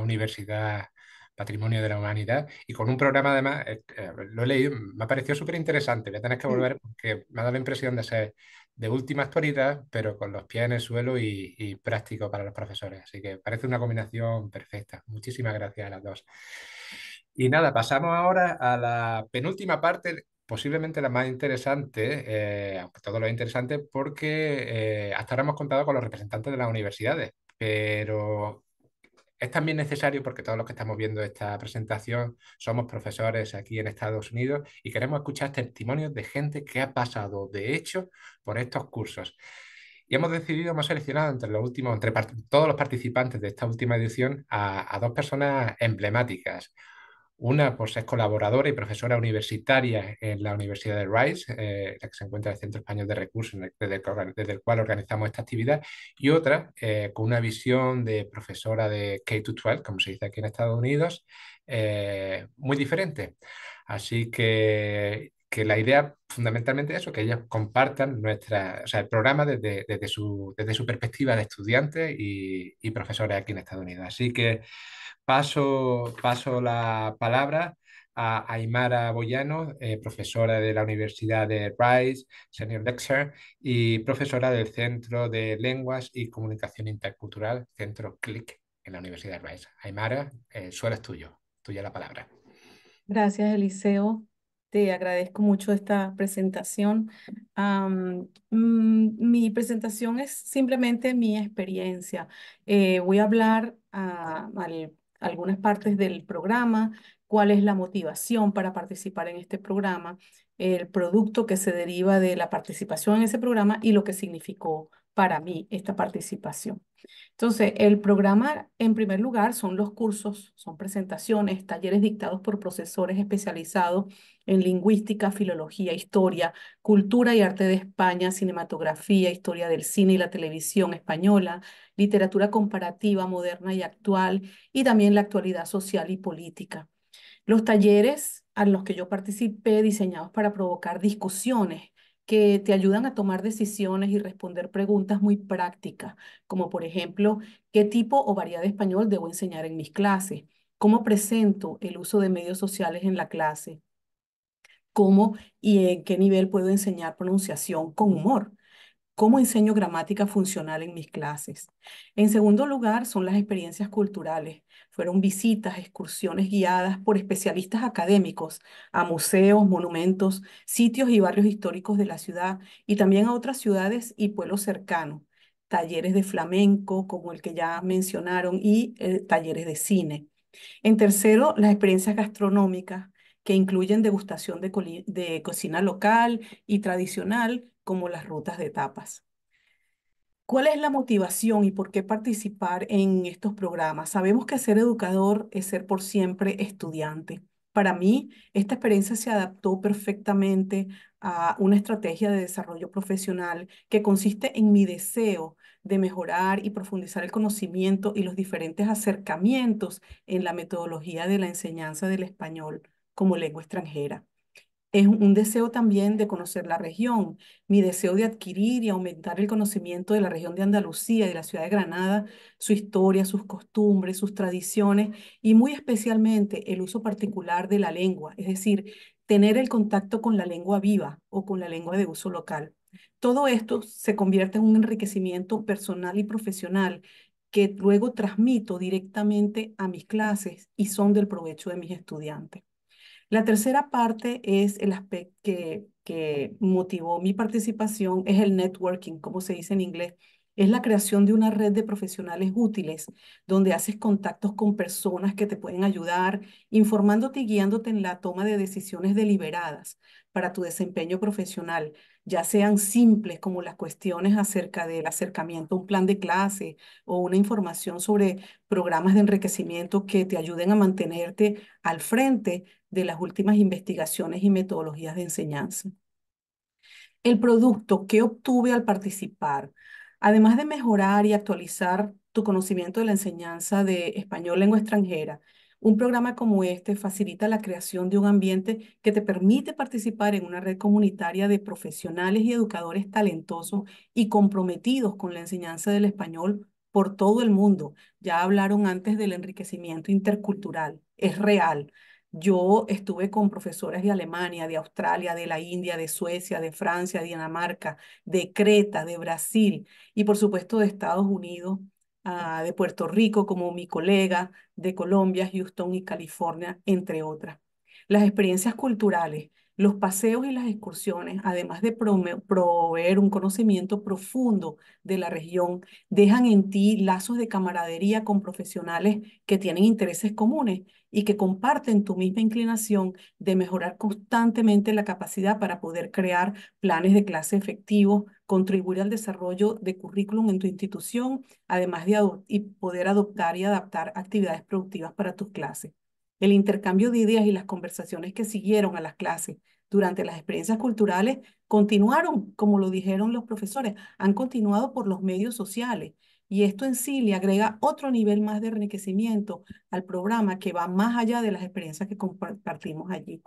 [SPEAKER 5] universidad patrimonio de la humanidad y con un programa además, eh, eh, lo he leído, me ha parecido súper interesante, voy a tener que mm. volver porque me ha dado la impresión de ser de última actualidad, pero con los pies en el suelo y, y práctico para los profesores. Así que parece una combinación perfecta. Muchísimas gracias a las dos. Y nada, pasamos ahora a la penúltima parte, posiblemente la más interesante, eh, aunque todo lo interesante, porque eh, hasta ahora hemos contado con los representantes de las universidades, pero es también necesario porque todos los que estamos viendo esta presentación somos profesores aquí en Estados Unidos y queremos escuchar testimonios de gente que ha pasado de hecho por estos cursos. Y hemos decidido, hemos seleccionado entre los últimos, entre todos los participantes de esta última edición, a dos personas emblemáticas. Una por es colaboradora y profesora universitaria en la Universidad de Rice, eh, la que se encuentra en el Centro Español de Recursos, desde el, cual, organizamos esta actividad, y otra eh, con una visión de profesora de K-12, como se dice aquí en Estados Unidos, eh, muy diferente. Así que, la idea fundamentalmente es eso, que ellas compartan nuestra, el programa desde, desde, su, perspectiva de estudiantes y, y profesores aquí en Estados Unidos. Así que Paso, paso la palabra a Aymara Boyano, eh, profesora de la Universidad de Rice, Senior Lecturer y profesora del Centro de Lenguas y Comunicación Intercultural, Centro CLIC, en la Universidad de Rice. Aymara, eh, suelo tuyo, tuya la palabra.
[SPEAKER 12] Gracias, Eliseo. Te agradezco mucho esta presentación. Mm, mi presentación es simplemente mi experiencia. Eh, voy a hablar a ah, al algunas partes del programa, cuál es la motivación para participar en este programa, el producto que se deriva de la participación en ese programa y lo que significó para mí esta participación. Entonces, el programa, en primer lugar, son los cursos, son presentaciones, talleres dictados por profesores especializados en lingüística, filología, historia, cultura y arte de España, cinematografía, historia del cine y la televisión española, literatura comparativa moderna y actual, y también la actualidad social y política. Los talleres a los que yo participé diseñados para provocar discusiones que te ayudan a tomar decisiones y responder preguntas muy prácticas, como por ejemplo, ¿qué tipo o variedad de español debo enseñar en mis clases? ¿Cómo presento el uso de medios sociales en la clase? cómo y en qué nivel puedo enseñar pronunciación con humor. ¿Cómo enseño gramática funcional en mis clases? En segundo lugar, son las experiencias culturales. Fueron visitas, excursiones guiadas por especialistas académicos a museos, monumentos, sitios y barrios históricos de la ciudad y también a otras ciudades y pueblos cercanos. Talleres de flamenco, como el que ya mencionaron, y eh, talleres de cine. En tercero, las experiencias gastronómicas que incluyen degustación de, cocina local y tradicional, como las rutas de tapas. ¿Cuál es la motivación y por qué participar en estos programas? Sabemos que ser educador es ser por siempre estudiante. Para mí, esta experiencia se adaptó perfectamente a una estrategia de desarrollo profesional que consiste en mi deseo de mejorar y profundizar el conocimiento y los diferentes acercamientos en la metodología de la enseñanza del español como lengua extranjera. Es un deseo también de conocer la región, mi deseo de adquirir y aumentar el conocimiento de la región de Andalucía, y de la ciudad de Granada, su historia, sus costumbres, sus tradiciones y muy especialmente el uso particular de la lengua, es decir, tener el contacto con la lengua viva o con la lengua de uso local. Todo esto se convierte en un enriquecimiento personal y profesional que luego transmito directamente a mis clases y son del provecho de mis estudiantes. La tercera parte es el aspecto que, motivó mi participación, es el networking, como se dice en inglés. Es la creación de una red de profesionales útiles, donde haces contactos con personas que te pueden ayudar, informándote y guiándote en la toma de decisiones deliberadas para tu desempeño profesional, ya sean simples como las cuestiones acerca del acercamiento a un plan de clase o una información sobre programas de enriquecimiento que te ayuden a mantenerte al frente de las últimas investigaciones y metodologías de enseñanza. El producto que obtuve al participar, además de mejorar y actualizar tu conocimiento de la enseñanza de español lengua extranjera, un programa como este facilita la creación de un ambiente que te permite participar en una red comunitaria de profesionales y educadores talentosos y comprometidos con la enseñanza del español por todo el mundo. Ya hablaron antes del enriquecimiento intercultural, es real. Yo estuve con profesores de Alemania, de Australia, de la India, de Suecia, de Francia, de Dinamarca, de Creta, de Brasil y por supuesto de Estados Unidos, ah, de Puerto Rico, como mi colega, de Colombia, Houston y California, entre otras. Las experiencias culturales, los paseos y las excursiones, además de proveer un conocimiento profundo de la región, dejan en ti lazos de camaradería con profesionales que tienen intereses comunes y que comparten tu misma inclinación de mejorar constantemente la capacidad para poder crear planes de clase efectivos, contribuir al desarrollo de currículum en tu institución, además de poder adoptar y adaptar actividades productivas para tus clases. El intercambio de ideas y las conversaciones que siguieron a las clases durante las experiencias culturales continuaron, como lo dijeron los profesores, han continuado por los medios sociales y esto en sí le agrega otro nivel más de enriquecimiento al programa que va más allá de las experiencias que compartimos allí.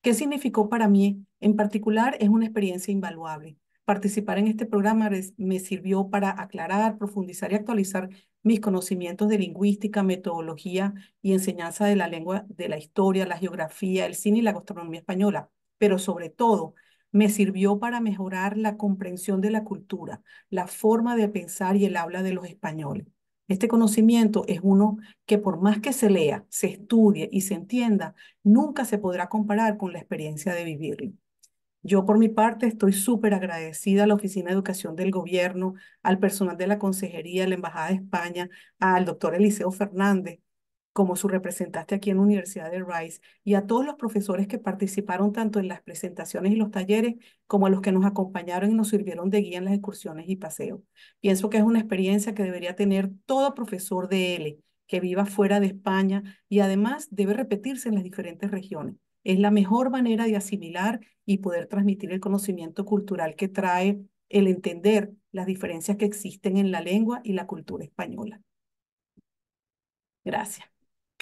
[SPEAKER 12] ¿Qué significó para mí? En particular, es una experiencia invaluable. Participar en este programa me sirvió para aclarar, profundizar y actualizar mis conocimientos de lingüística, metodología y enseñanza de la lengua, de la historia, la geografía, el cine y la gastronomía española, pero sobre todo me sirvió para mejorar la comprensión de la cultura, la forma de pensar y el habla de los españoles. Este conocimiento es uno que por más que se lea, se estudie y se entienda, nunca se podrá comparar con la experiencia de vivirlo. Yo por mi parte estoy súper agradecida a la Oficina de Educación del Gobierno, al personal de la Consejería, a la Embajada de España, al doctor Eliseo Fernández, como su representante aquí en la Universidad de Rice, y a todos los profesores que participaron tanto en las presentaciones y los talleres, como a los que nos acompañaron y nos sirvieron de guía en las excursiones y paseos. Pienso que es una experiencia que debería tener todo profesor de L que viva fuera de España y además debe repetirse en las diferentes regiones. Es la mejor manera de asimilar y poder transmitir el conocimiento cultural que trae el entender las diferencias que existen en la lengua y la cultura española.
[SPEAKER 3] Gracias.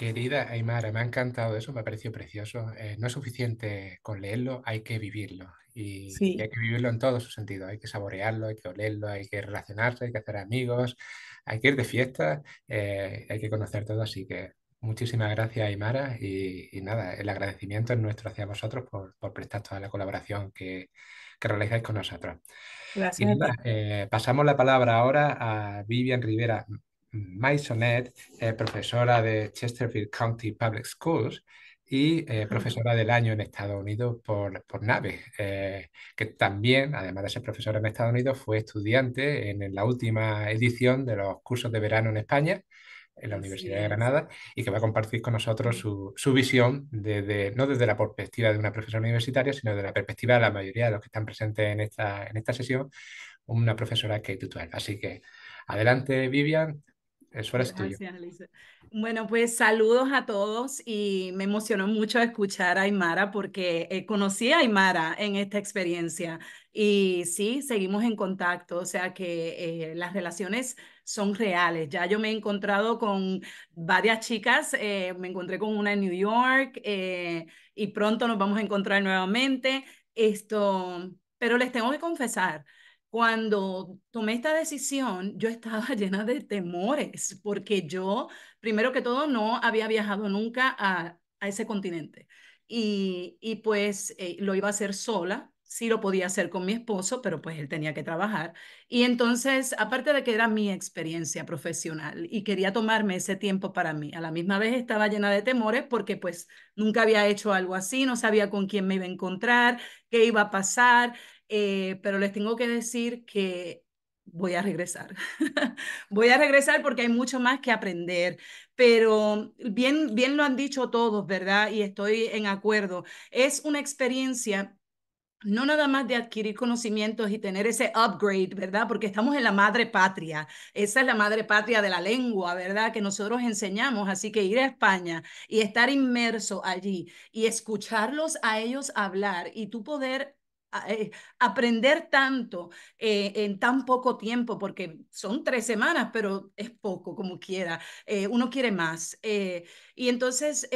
[SPEAKER 5] Querida Aymara, me ha encantado eso, me ha parecido precioso. Eh, no es suficiente con leerlo, hay que vivirlo. Y, hay que vivirlo en todos sus sentidos. Hay que saborearlo, hay que olerlo, hay que relacionarse, hay que hacer amigos, hay que ir de fiesta, eh, hay que conocer todo. Así que muchísimas gracias, Aymara. Y, nada, el agradecimiento es nuestro hacia vosotros por, prestar toda la colaboración que, que realizáis con nosotros. Gracias. Eh, pasamos la palabra ahora a Vivian Rivera Maisonet, eh, profesora de Chesterfield County Public Schools y eh, profesora del año en Estados Unidos por, por Naves, eh, que también, además de ser profesora en Estados Unidos, fue estudiante en, la última edición de los cursos de verano en España, en la Universidad de Granada, y que va a compartir con nosotros su, su visión, desde, no desde la perspectiva de una profesora universitaria, sino de la perspectiva de la mayoría de los que están presentes en esta, en esta sesión, una profesora que Así que adelante, Vivian, eso eres
[SPEAKER 3] Gracias, Bueno, pues saludos a todos y me emocionó mucho escuchar a Aymara porque eh, conocí a Aymara en esta experiencia y sí, seguimos en contacto, o sea que eh, las relaciones son reales. Ya yo me he encontrado con varias chicas, eh, me encontré con una en New York y pronto nos vamos a encontrar nuevamente. Esto, pero les tengo que confesar, cuando tomé esta decisión, yo estaba llena de temores, porque yo, primero que todo, no había viajado nunca a, ese continente. Y, pues eh, lo iba a hacer sola, sí lo podía hacer con mi esposo, pero pues él tenía que trabajar. Y entonces, aparte de que era mi experiencia profesional y quería tomarme ese tiempo para mí, a la misma vez estaba llena de temores porque pues nunca había hecho algo así, no sabía con quién me iba a encontrar, qué iba a pasar. Eh, pero les tengo que decir que voy a regresar. voy a regresar porque hay mucho más que aprender, pero bien, bien lo han dicho todos, ¿verdad? Y estoy en acuerdo. Es una experiencia no nada más de adquirir conocimientos y tener ese upgrade, ¿verdad? Porque estamos en la madre patria. Esa es la madre patria de la lengua, ¿verdad? Que nosotros enseñamos. Así que ir a España y estar inmerso allí y escucharlos a ellos hablar y tú poder eh, aprender tanto eh, en tan poco tiempo, porque son tres semanas, pero es poco como quiera, eh, uno quiere más. y entonces,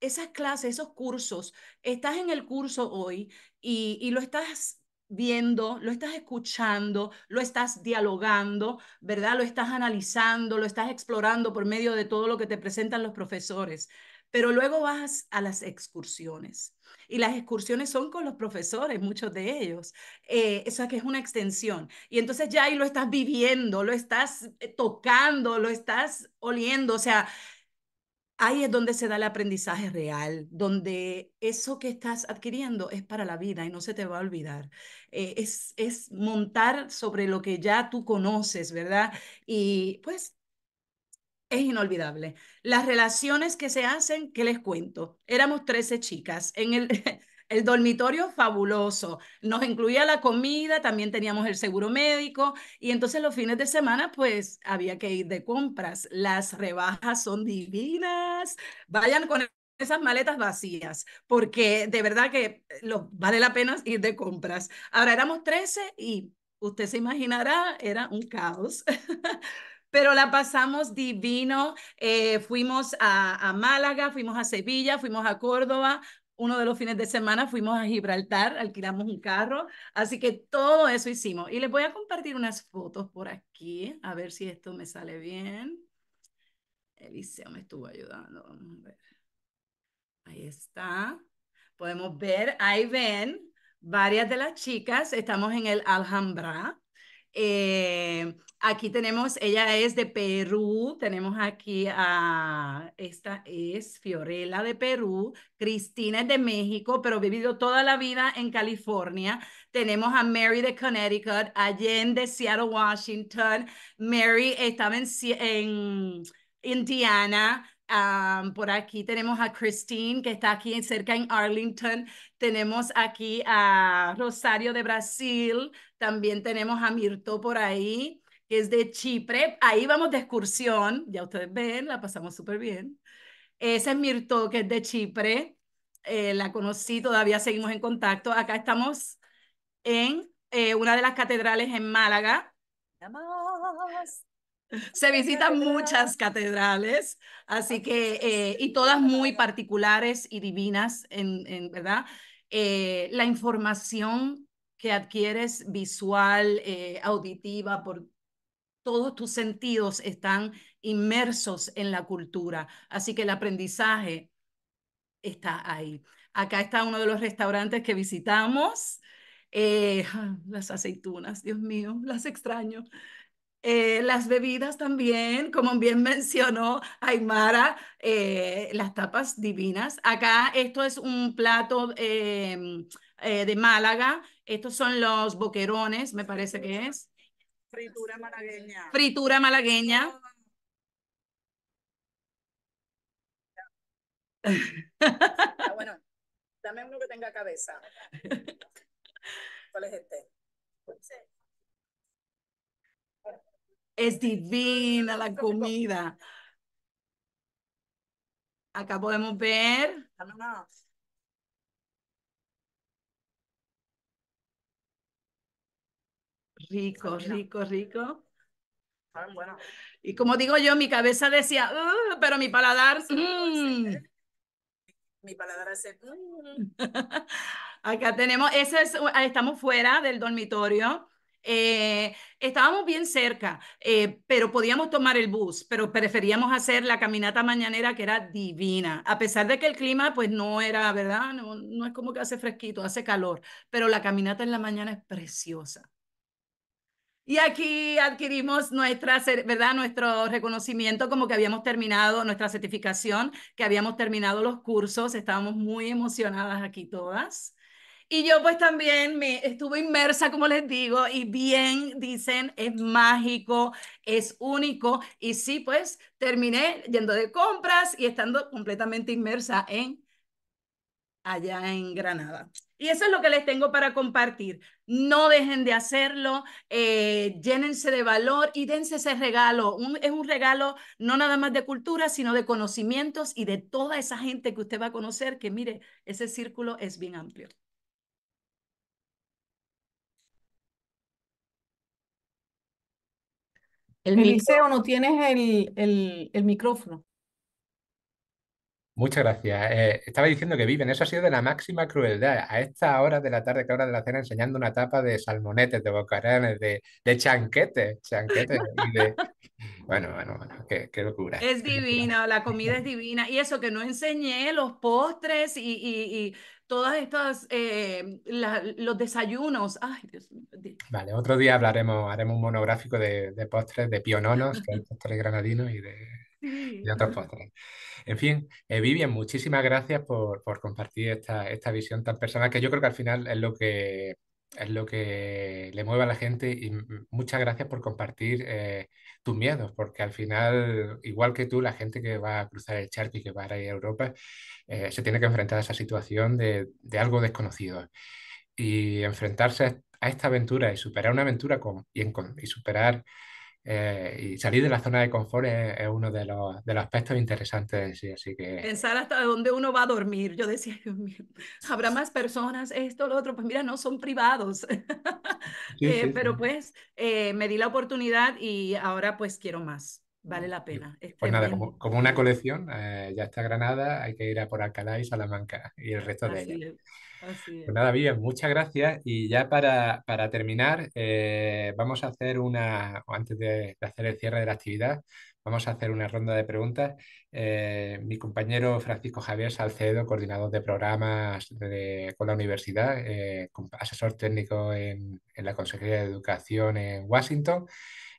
[SPEAKER 3] esas clases, esos cursos, estás en el curso hoy y lo estás viendo, lo estás escuchando, lo estás dialogando, ¿verdad? Lo estás analizando, lo estás explorando por medio de todo lo que te presentan los profesores. Pero luego vas a las excursiones y las excursiones son con los profesores, muchos de ellos. Eh, sea que es una extensión. Y entonces ya ahí lo estás viviendo, lo estás eh, tocando, lo estás oliendo. O sea, ahí es donde se da el aprendizaje real, donde eso que estás adquiriendo es para la vida y no se te va a olvidar. Eh, es, es montar sobre lo que ya tú conoces, ¿verdad? Y pues es inolvidable. Las relaciones que se hacen, que les cuento. Éramos 13 chicas en el, el dormitorio fabuloso. Nos incluía la comida, también teníamos el seguro médico y entonces los fines de semana pues había que ir de compras. Las rebajas son divinas. Vayan con esas maletas vacías, porque de verdad que eh, vale la pena ir de compras. Ahora éramos 13 y usted se imaginará, era un caos. pero la pasamos divino. Eh, fuimos a, Málaga, fuimos a Sevilla, fuimos a Córdoba, uno de los fines de semana fuimos a Gibraltar, alquilamos un carro, así que todo eso hicimos. Y les voy a compartir unas fotos por aquí, a ver si esto me sale bien. Eliseo me estuvo ayudando, Ahí está. Podemos ver, ahí ven varias de las chicas, estamos en el Alhambra, eh, aquí tenemos, ella es de Perú, tenemos aquí a, esta es Fiorella de Perú, Cristina es de México, pero ha vivido toda la vida en California. Tenemos a Mary de Connecticut, Jen de Seattle, Washington. Mary estaba en, en Indiana por aquí tenemos a Christine, que está aquí cerca en Arlington. Tenemos aquí a Rosario de Brasil. También tenemos a Mirto por ahí, que es de Chipre. Ahí vamos de excursión. Ya ustedes ven, la pasamos súper bien. Ese es Mirto, que es de Chipre. Eh, la conocí, todavía seguimos en contacto. Acá estamos en eh, una de las catedrales en Málaga. Se visitan muchas catedrales, así que, eh, y todas muy particulares y divinas, en, ¿verdad? Eh, la información que adquieres visual, eh, auditiva, por todos tus sentidos están inmersos en la cultura, así que el aprendizaje está ahí. Acá está uno de los restaurantes que visitamos. las aceitunas, Dios mío, las extraño. Eh, las bebidas también, como bien mencionó Aymara, eh, las tapas divinas. Acá esto es un plato em, eh, de Málaga. Estos son los boquerones, me parece que es.
[SPEAKER 12] Fritura malagueña.
[SPEAKER 3] Fritura malagueña. Oh. Ah, bueno, dame uno que tenga cabeza. ¿Cuál es este? Es divina la comida. Acá podemos ver. Rico, rico, rico. Y como digo yo, mi cabeza decía, pero mi paladar. Mm. Mi paladar hace. Mm". Acá tenemos, Eso es, estamos fuera del dormitorio. Eh, estábamos bien cerca, eh, pero podíamos tomar el bus, pero preferíamos hacer la caminata mañanera que era divina, a pesar de que el clima pues no era, ¿verdad? No, no es como que hace fresquito, hace calor, pero la caminata en la mañana es preciosa. Y aquí adquirimos nuestra, ¿verdad? nuestro reconocimiento como que habíamos terminado nuestra certificación, que habíamos terminado los cursos, estábamos muy emocionadas aquí todas. Y yo pues también me estuve inmersa, como les digo, y bien dicen, es mágico, es único. Y sí, pues terminé yendo de compras y estando completamente inmersa en allá en Granada. Y eso es lo que les tengo para compartir. No dejen de hacerlo, eh, llénense de valor y dense ese regalo. es un regalo no nada más de cultura, sino de conocimientos y de toda esa gente que usted va a conocer, que mire, ese círculo es bien amplio.
[SPEAKER 12] El Eliseo, no tienes el, micrófono.
[SPEAKER 5] Muchas gracias. Eh, estaba diciendo que viven, eso ha sido de la máxima crueldad. A esta hora de la tarde, que hora de la cena, enseñando una tapa de salmonetes, de bocaranes, de, de chanquetes, Bueno, bueno, bueno, qué, locura.
[SPEAKER 3] Es divina, la comida es divina. Y eso que no enseñé, los postres y todas estas, eh, los desayunos. Ay, Dios Vale,
[SPEAKER 5] otro día hablaremos, haremos un monográfico de, postres de piononos, que es postres granadinos y de,
[SPEAKER 7] otros
[SPEAKER 5] postres. En fin, eh, Vivian, muchísimas gracias por, compartir esta, visión tan personal, que yo creo que al final es lo que es lo que le mueve a la gente y muchas gracias por compartir eh, tus miedos, porque al final, igual que tú, la gente que va a cruzar el charco y que va a ir a Europa, eh, se tiene que enfrentar a esa situación de, algo desconocido. Y enfrentarse a esta aventura y superar una aventura con, y superar eh, y salir de la zona de confort es, uno de los, de los, aspectos interesantes así que...
[SPEAKER 3] Pensar hasta dónde uno va a dormir. Yo decía, ¿habrá más personas? Esto, lo otro. Pues mira, no son privados. Eh, pero pues eh, me di la oportunidad y ahora pues quiero más. Vale la pena. Este pues nada,
[SPEAKER 5] como, una colección, ya está Granada, hay que ir a por Alcalá y Salamanca y el resto de ellos. Pues nada, bien muchas gracias. Y ya para, para terminar, eh, vamos a hacer una, antes de, hacer el cierre de la actividad, vamos a hacer una ronda de preguntas. Eh, mi compañero Francisco Javier Salcedo, coordinador de programas con la universidad, eh, asesor técnico en, en la Consejería de Educación en Washington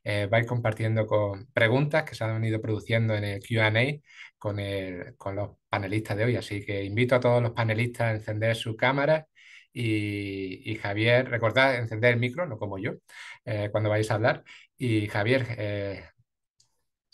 [SPEAKER 5] eh, compartiendo con preguntas que se han venido produciendo en el QA con, con los panelistas de hoy. Así que invito a todos los panelistas a encender su cámara y, y, Javier, recordad encender el micro, no como yo, eh, cuando vais a hablar. Y Javier, eh,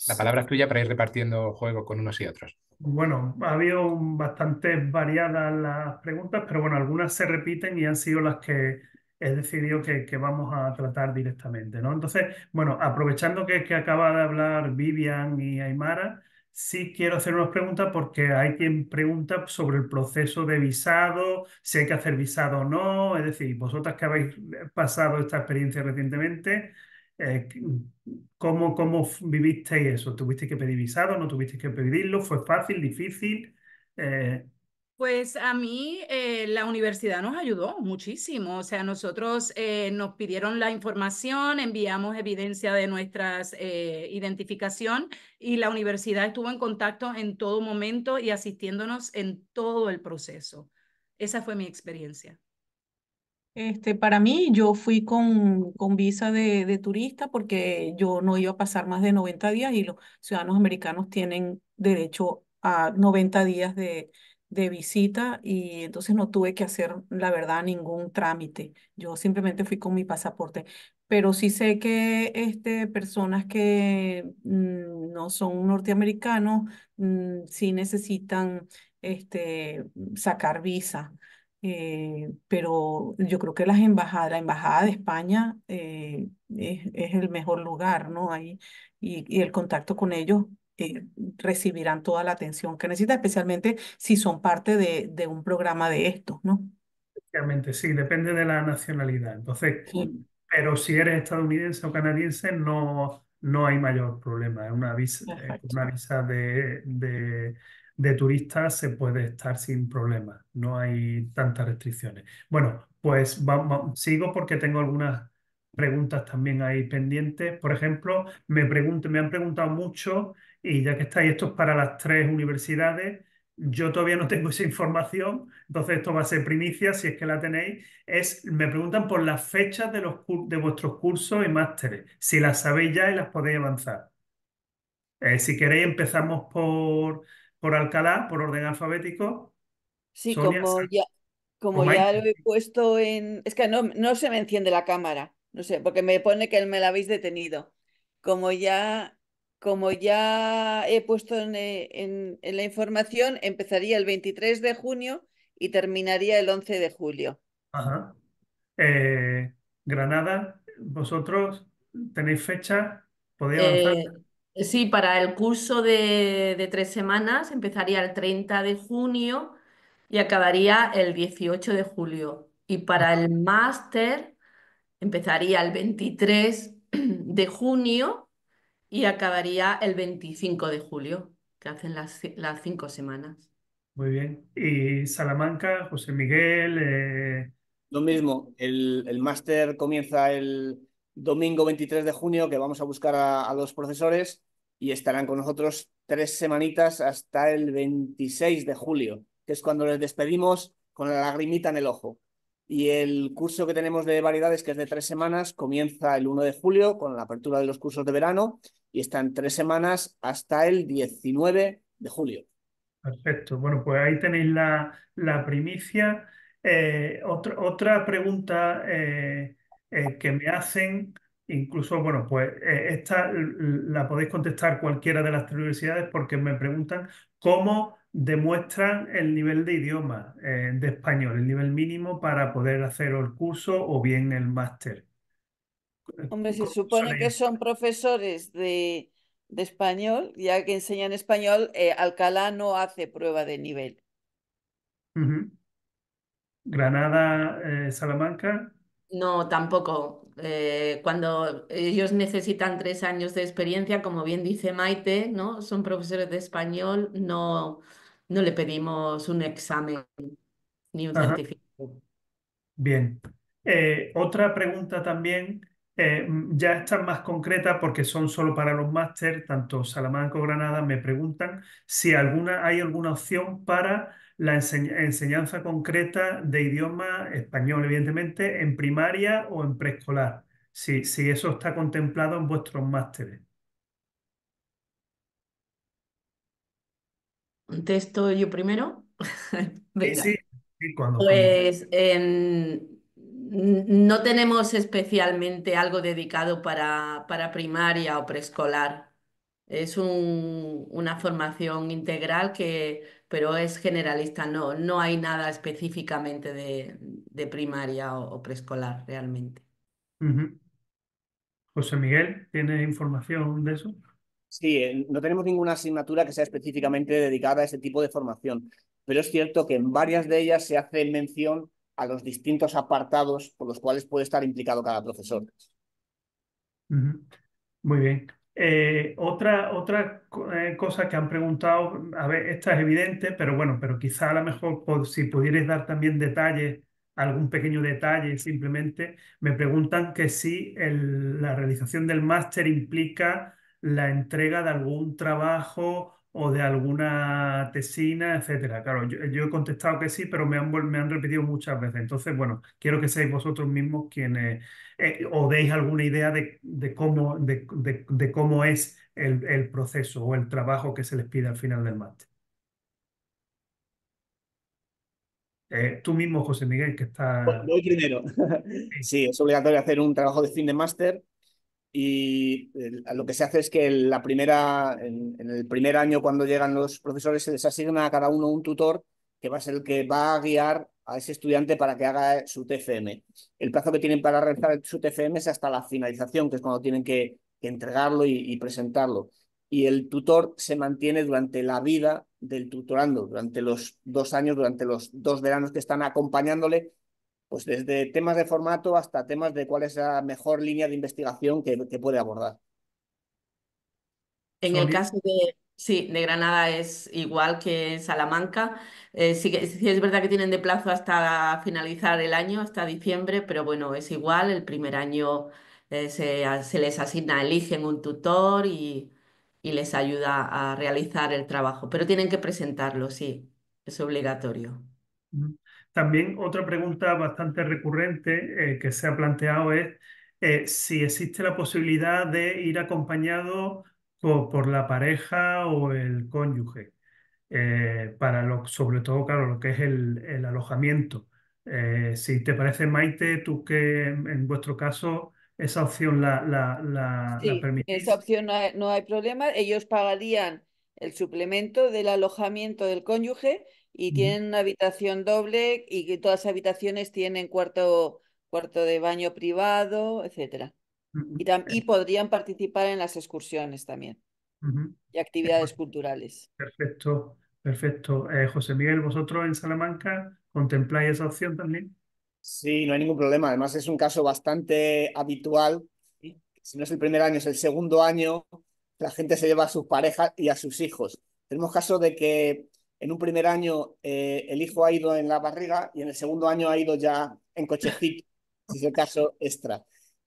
[SPEAKER 5] la palabra es tuya para ir repartiendo juego con unos y otros.
[SPEAKER 7] Bueno, ha habido bastante variadas las preguntas, pero bueno, algunas se repiten y han sido las que he decidido que, vamos a tratar directamente, ¿no? Entonces, bueno, aprovechando que, acaba de hablar Vivian y Aymara, sí quiero hacer unas preguntas porque hay quien pregunta sobre el proceso de visado, si hay que hacer visado o no, es decir, vosotras que habéis pasado esta experiencia recientemente, eh, ¿cómo, ¿cómo vivisteis eso? ¿Tuvisteis que pedir visado? ¿No tuvisteis que pedirlo? ¿Fue fácil, difícil? Eh,
[SPEAKER 3] pues a mí eh, la universidad nos ayudó muchísimo, o sea, nosotros eh, nos pidieron la información, enviamos evidencia de nuestra eh, identificación y la universidad estuvo en contacto en todo momento y asistiéndonos en todo el proceso. Esa fue mi experiencia.
[SPEAKER 12] Este, para mí, yo fui con, con visa de, de, turista porque yo no iba a pasar más de 90 días y los ciudadanos americanos tienen derecho a 90 días de, de visita y entonces no tuve que hacer, la verdad, ningún trámite. Yo simplemente fui con mi pasaporte. Pero sí sé que este, personas que mm, no son norteamericanos mm, sí necesitan este, sacar visa. Eh, pero yo creo que las embajadas, la embajada de España eh, es, el mejor lugar, ¿no? Ahí, y, y el contacto con ellos eh, recibirán toda la atención que necesitan, especialmente si son parte de, un programa de estos,
[SPEAKER 7] ¿no? sí, depende de la nacionalidad. Entonces, pero si eres estadounidense o canadiense, no, no hay mayor problema. Es una visa, eh, una visa de, de, turista se puede estar sin problema. No hay tantas restricciones. Bueno, pues sigo porque tengo algunas preguntas también ahí pendientes. Por ejemplo, me, me han preguntado mucho y ya que estáis, esto es para las tres universidades, yo todavía no tengo esa información, entonces esto va a ser primicia, si es que la tenéis, es, me preguntan por las fechas de, los, de vuestros cursos y másteres, si las sabéis ya y las podéis avanzar. Eh, si queréis, empezamos por, por Alcalá, por orden alfabético. Sí, como
[SPEAKER 8] ya,
[SPEAKER 11] como ya lo he puesto en... Es que no, no se me enciende la cámara, no sé, porque me pone que me la habéis detenido. Como ya como ya he puesto en, eh, la información, empezaría el 23 de junio y terminaría el 11 de julio.
[SPEAKER 7] Ajá. Eh, Granada, vosotros tenéis fecha, podéis avanzar.
[SPEAKER 11] Eh, sí, para el curso
[SPEAKER 10] de, de, tres semanas empezaría el 30 de junio y acabaría el 18 de julio. Y para el máster empezaría el 23 de junio y acabaría el 25 de julio, que hacen las, las cinco semanas.
[SPEAKER 7] Muy bien. ¿Y Salamanca, José Miguel? Eh?
[SPEAKER 8] Lo mismo, el, máster comienza el domingo 23 de junio, que vamos a buscar a, a los profesores y estarán con nosotros tres semanitas hasta el 26 de julio, que es cuando les despedimos con la lagrimita en el ojo. Y el curso que tenemos de variedades, que es de tres semanas, comienza el 1 de julio con la apertura de los cursos de verano y están tres semanas hasta el 19 de julio.
[SPEAKER 7] Perfecto. Bueno, pues ahí tenéis la, primicia. Eh, otra, otra pregunta eh, eh, que me hacen, incluso, bueno, pues esta la podéis contestar cualquiera de las tres universidades porque me preguntan cómo demuestran el nivel de idioma de español, el nivel mínimo para poder hacer el curso o bien el máster.
[SPEAKER 11] Hombre, se supone que son profesores de, español, ya que enseñan español, eh, Alcalá no hace prueba de nivel.
[SPEAKER 7] Granada, eh, Salamanca.
[SPEAKER 11] No, tampoco. Eh,
[SPEAKER 10] cuando ellos necesitan tres años de experiencia, como bien dice Maite, ¿no? Son profesores de español, no, no le pedimos un examen ni un
[SPEAKER 7] certificado. Bien. otra pregunta también eh, ya están más concretas porque son solo para los máster, tanto Salamanca o Granada me preguntan si hay alguna opción para la enseñanza concreta de idioma español, evidentemente, en primaria o en preescolar, si, eso está contemplado en vuestros másteres. ¿Contesto yo primero? Sí,
[SPEAKER 1] sí, cuando, pues
[SPEAKER 10] en, no tenemos especialmente algo dedicado para, para primaria o preescolar. Es una formación integral que, pero es generalista, no, no hay nada específicamente de, primaria o, preescolar realmente.
[SPEAKER 7] José Miguel, ¿tiene información de eso?
[SPEAKER 8] Sí, eh, no tenemos ninguna asignatura que sea específicamente dedicada a ese tipo de formación, pero es cierto que en varias de ellas se hace mención a los distintos apartados por los cuales puede estar implicado cada profesor.
[SPEAKER 7] Muy bien. Eh, otra otra eh, cosa que han preguntado, a ver, esta es evidente, pero bueno, pero quizá a lo mejor por, si pudierais dar también detalles, algún pequeño detalle simplemente, me preguntan que si la realización del máster implica la entrega de algún trabajo o de alguna tesina, etcétera. Claro, yo, he contestado que sí, pero me han, me han repetido muchas veces. Entonces, bueno, quiero que seáis vosotros mismos quienes o eh, os deis alguna idea de, cómo, de, cómo es el, proceso o el trabajo que se les pide al final del máster. Eh, tú mismo, José Miguel, que está.
[SPEAKER 8] Voy primero. sí, es obligatorio hacer un trabajo de fin de máster y lo que se hace es que la primera, en, el primer año cuando llegan los profesores se les asigna a cada uno un tutor que va a ser el que va a guiar a ese estudiante para que haga su TFM. El plazo que tienen para realizar su TFM es hasta la finalización, que es cuando tienen que, entregarlo y, presentarlo. Y el tutor se mantiene durante la vida del tutorando, durante los dos años, durante los dos veranos que están acompañándole pues desde temas de formato hasta temas de cuál es la mejor línea de investigación que, puede abordar.
[SPEAKER 10] En el caso de, sí, de Granada es igual que en Salamanca. Eh, sí, sí es verdad que tienen de plazo hasta finalizar el año, hasta diciembre, pero bueno, es igual. El primer año eh, se, les asigna, eligen un tutor y, les ayuda a realizar el trabajo, pero tienen que presentarlo, sí, es obligatorio.
[SPEAKER 7] También otra pregunta bastante recurrente eh, que se ha planteado es eh, si existe la posibilidad de ir acompañado por, la pareja o el cónyuge, eh, para sobre todo, claro, lo que es el, alojamiento. si te parece, Maite, tú que en vuestro caso esa opción la, la, sí,
[SPEAKER 11] Esa opción no hay problema, ellos pagarían el suplemento del alojamiento del cónyuge y tienen una habitación doble y que todas las habitaciones tienen cuarto, cuarto de baño privado, etcétera. Y, podrían participar en las excursiones también y actividades culturales.
[SPEAKER 7] Perfecto, perfecto. Eh, José Miguel, ¿vosotros en Salamanca contempláis esa opción también?
[SPEAKER 8] Sí, no hay ningún problema. Además es un caso bastante habitual. Si no es el primer año, es el segundo año. La gente se lleva a sus parejas y a sus hijos. Tenemos caso de que en un primer año eh, el hijo ha ido en la barriga y en el segundo año ha ido ya en cochecito, si es el caso, extra.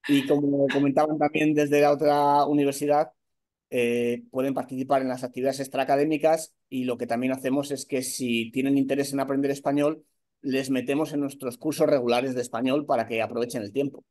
[SPEAKER 8] Y como comentaban también desde la otra universidad, eh, pueden participar en las actividades extraacadémicas y lo que también hacemos es que si tienen interés en aprender español, les metemos en nuestros cursos regulares de español para que aprovechen el tiempo.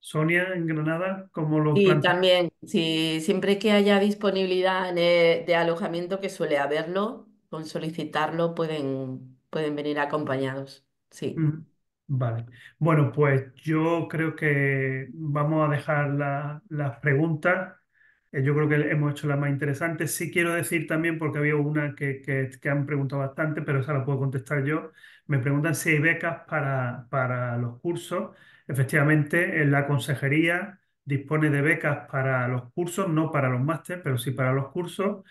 [SPEAKER 7] Sonia en Granada, ¿cómo lo Y
[SPEAKER 10] también, si siempre que haya disponibilidad eh, de alojamiento, que suele haberlo, con solicitarlo pueden, pueden venir
[SPEAKER 7] acompañados. Sí. Mm, vale. Bueno, pues yo creo que vamos a dejar la- las preguntas. Eh, yo creo que hemos hecho las más interesantes. Sí quiero decir también, porque había una que, han preguntado bastante, pero esa la puedo contestar yo. Me preguntan si hay becas para, para los cursos. Efectivamente, la consejería dispone de becas para los cursos, no para los másteres, pero sí para los cursos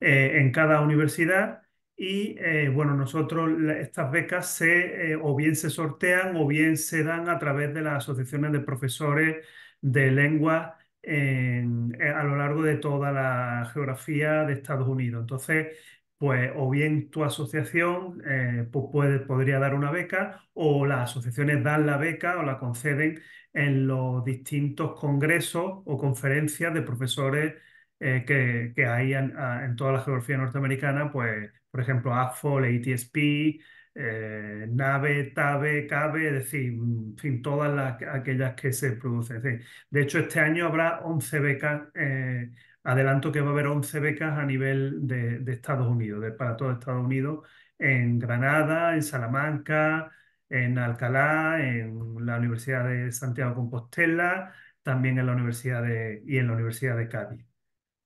[SPEAKER 7] eh, en cada universidad. Y eh, bueno, nosotros estas becas se, eh, o bien se sortean o bien se dan a través de las asociaciones de profesores de lengua a lo largo de toda la geografía de Estados Unidos. Entonces, pues o bien tu asociación eh, pues, puede, podría dar una beca o las asociaciones dan la beca o la conceden en los distintos congresos o conferencias de profesores eh, que, que, hay en, toda la geografía norteamericana, pues por ejemplo AFOL, ATSP, NAVE, TAVE, eh, CABE, e, es decir, mm, en fin, todas las, aquellas que se producen. de hecho, este año habrá 11 becas adelanto que va a haber 11 becas a nivel de, Estados Unidos, para todo Estados Unidos, en Granada, en Salamanca, en Alcalá, en la Universidad de Santiago Compostela, también en la Universidad de, y en la Universidad de Cádiz.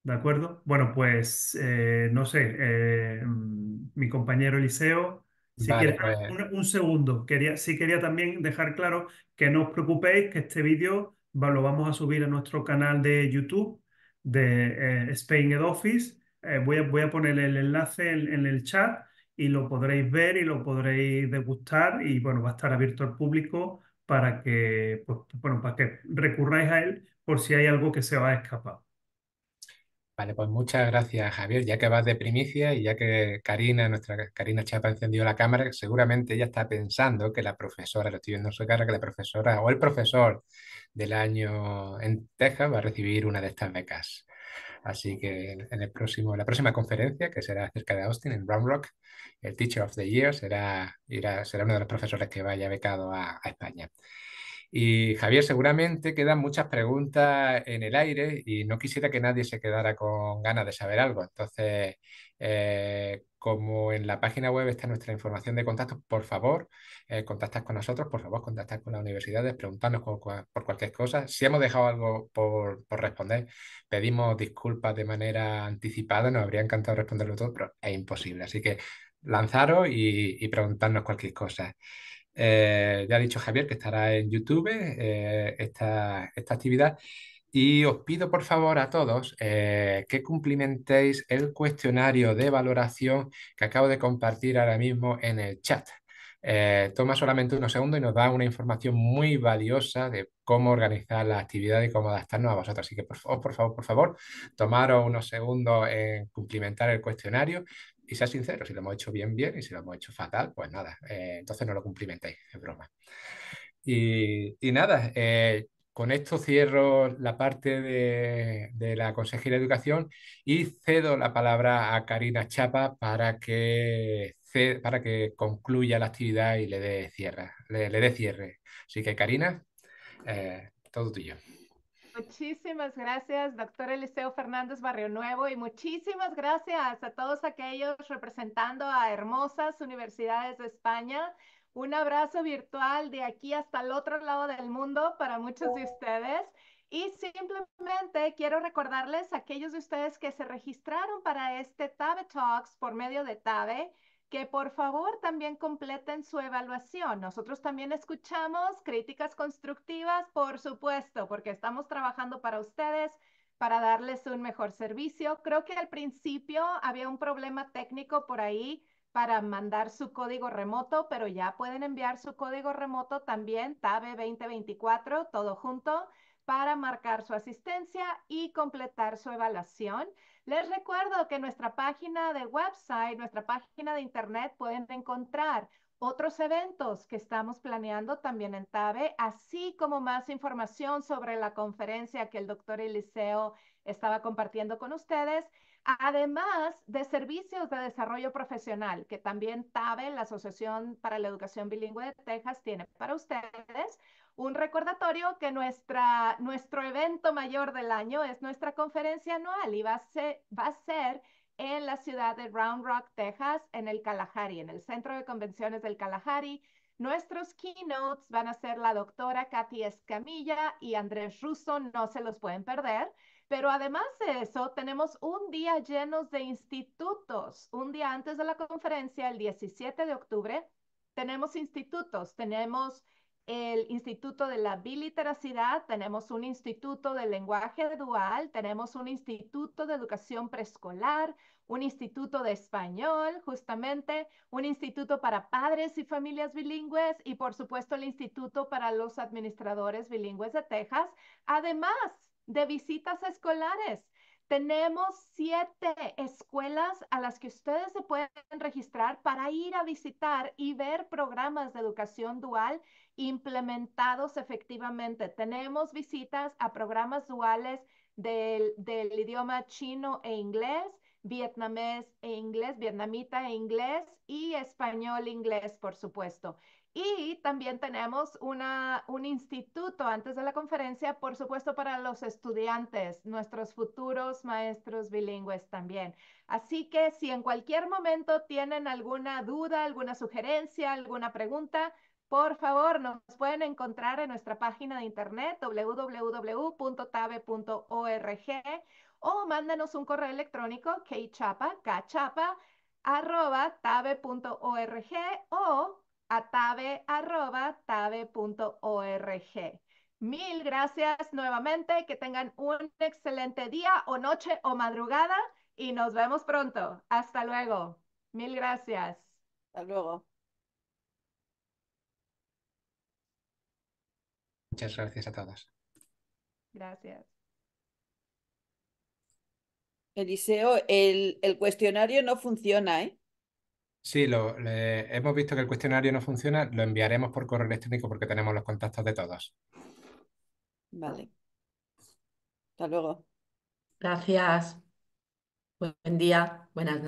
[SPEAKER 7] ¿De acuerdo? Bueno, pues eh, no sé, eh, mi compañero Eliseo, si pues. un, segundo, quería, sí quería también dejar claro que no os preocupéis que este vídeo lo vamos a subir a nuestro canal de YouTube de eh, Spain Ed Office. Eh, voy, a, poner el enlace en, el chat y lo podréis ver y lo podréis degustar y bueno, va a estar abierto al público para que, pues, bueno, para que recurráis a él por si hay algo que se va a escapar. Vale, pues muchas gracias, Javier.
[SPEAKER 5] Ya que vas de primicia y ya que Karina, nuestra Karina Chapa, encendió la cámara, seguramente ella está pensando que la profesora, lo estoy viendo en su cara, que la profesora o el profesor del año en Texas va a recibir una de estas becas. Así que en el próximo, la próxima conferencia, que será cerca de Austin, en Brown Rock, el Teacher of the Year será, irá, será uno de los profesores que vaya becado a, a España. Y Javier, seguramente quedan muchas preguntas en el aire y no quisiera que nadie se quedara con ganas de saber algo. Entonces, eh, como en la página web está nuestra información de contacto, por favor, eh, con nosotros, por favor, contactas con las universidades, preguntarnos por, cualquier cosa. Si hemos dejado algo por, responder, pedimos disculpas de manera anticipada, nos habría encantado responderlo todo, pero es imposible. Así que lanzaros y, y preguntarnos cualquier cosa. Eh, ya ha dicho Javier que estará en YouTube eh, esta, actividad. Y os pido por favor a todos eh, que cumplimentéis el cuestionario de valoración que acabo de compartir ahora mismo en el chat. toma solamente unos segundos y nos da una información muy valiosa de cómo organizar la actividad y cómo adaptarnos a vosotros. Así que por favor, por favor, por favor, tomaros unos segundos en cumplimentar el cuestionario y sea sincero, si lo hemos hecho bien, bien, y si lo hemos hecho fatal, pues nada, eh, entonces no lo cumplimentéis, es broma. Y, nada, eh, con esto cierro la parte de, la Consejería de Educación y cedo la palabra a Karina Chapa para que, para que concluya la actividad y le dé cierre. Le, dé cierre. Así que, Karina, eh, todo tuyo.
[SPEAKER 6] Muchísimas gracias, doctor Eliseo Fernández Barrio Nuevo, y muchísimas gracias a todos aquellos representando a hermosas universidades de España. Un abrazo virtual de aquí hasta el otro lado del mundo para muchos de ustedes. Y simplemente quiero recordarles a aquellos de ustedes que se registraron para este TABE Talks por medio de TABE que por favor también completen su evaluación. Nosotros también escuchamos críticas constructivas, por supuesto, porque estamos trabajando para ustedes, para darles un mejor servicio. Creo que al principio había un problema técnico por ahí para mandar su código remoto, pero ya pueden enviar su código remoto también, TABE 2024, todo junto, para marcar su asistencia y completar su evaluación. Les recuerdo que nuestra página de website, nuestra página de internet pueden encontrar otros eventos que estamos planeando también en TABE, así como más información sobre la conferencia que el doctor Eliseo estaba compartiendo con ustedes, además de servicios de desarrollo profesional que también TABE, la Asociación para la Educación Bilingüe de Texas, tiene para ustedes un recordatorio que nuestra, nuestro evento mayor del año es nuestra conferencia anual y va a, ser, va a ser en la ciudad de Round Rock, Texas, en el Kalahari, en el Centro de Convenciones del Kalahari. Nuestros keynotes van a ser la doctora Kathy Escamilla y Andrés Russo, no se los pueden perder. Pero además de eso, tenemos un día lleno de institutos. Un día antes de la conferencia, el 17 de octubre, tenemos institutos, tenemos el Instituto de la Biliteracidad, tenemos un Instituto de Lenguaje Dual, tenemos un Instituto de Educación Preescolar, un Instituto de Español, justamente, un Instituto para Padres y Familias Bilingües y, por supuesto, el Instituto para los Administradores Bilingües de Texas, además de visitas escolares. Tenemos siete escuelas a las que ustedes se pueden registrar para ir a visitar y ver programas de educación dual implementados efectivamente. Tenemos visitas a programas duales del, idioma chino e inglés, vietnamés e inglés, vietnamita e inglés y español e inglés, por supuesto. Y también tenemos un instituto antes de la conferencia, por supuesto, para los estudiantes, nuestros futuros maestros bilingües también. Así que si en cualquier momento tienen alguna duda, alguna sugerencia, alguna pregunta, por favor, nos pueden encontrar en nuestra página de internet www.tabe.org o mándanos un correo electrónico kchapa, kchapa, arroba o a Mil gracias nuevamente, que tengan un excelente día o noche o madrugada y nos vemos pronto. Hasta luego. Mil gracias. Hasta luego.
[SPEAKER 5] Muchas gracias a todas.
[SPEAKER 11] Gracias. Eliseo, el, cuestionario no funciona, ¿eh?
[SPEAKER 5] Sí, lo, hemos visto que el cuestionario no funciona, lo enviaremos por correo electrónico porque tenemos los contactos de todos.
[SPEAKER 11] Vale. Hasta luego. Gracias. Buen día. Buenas noches.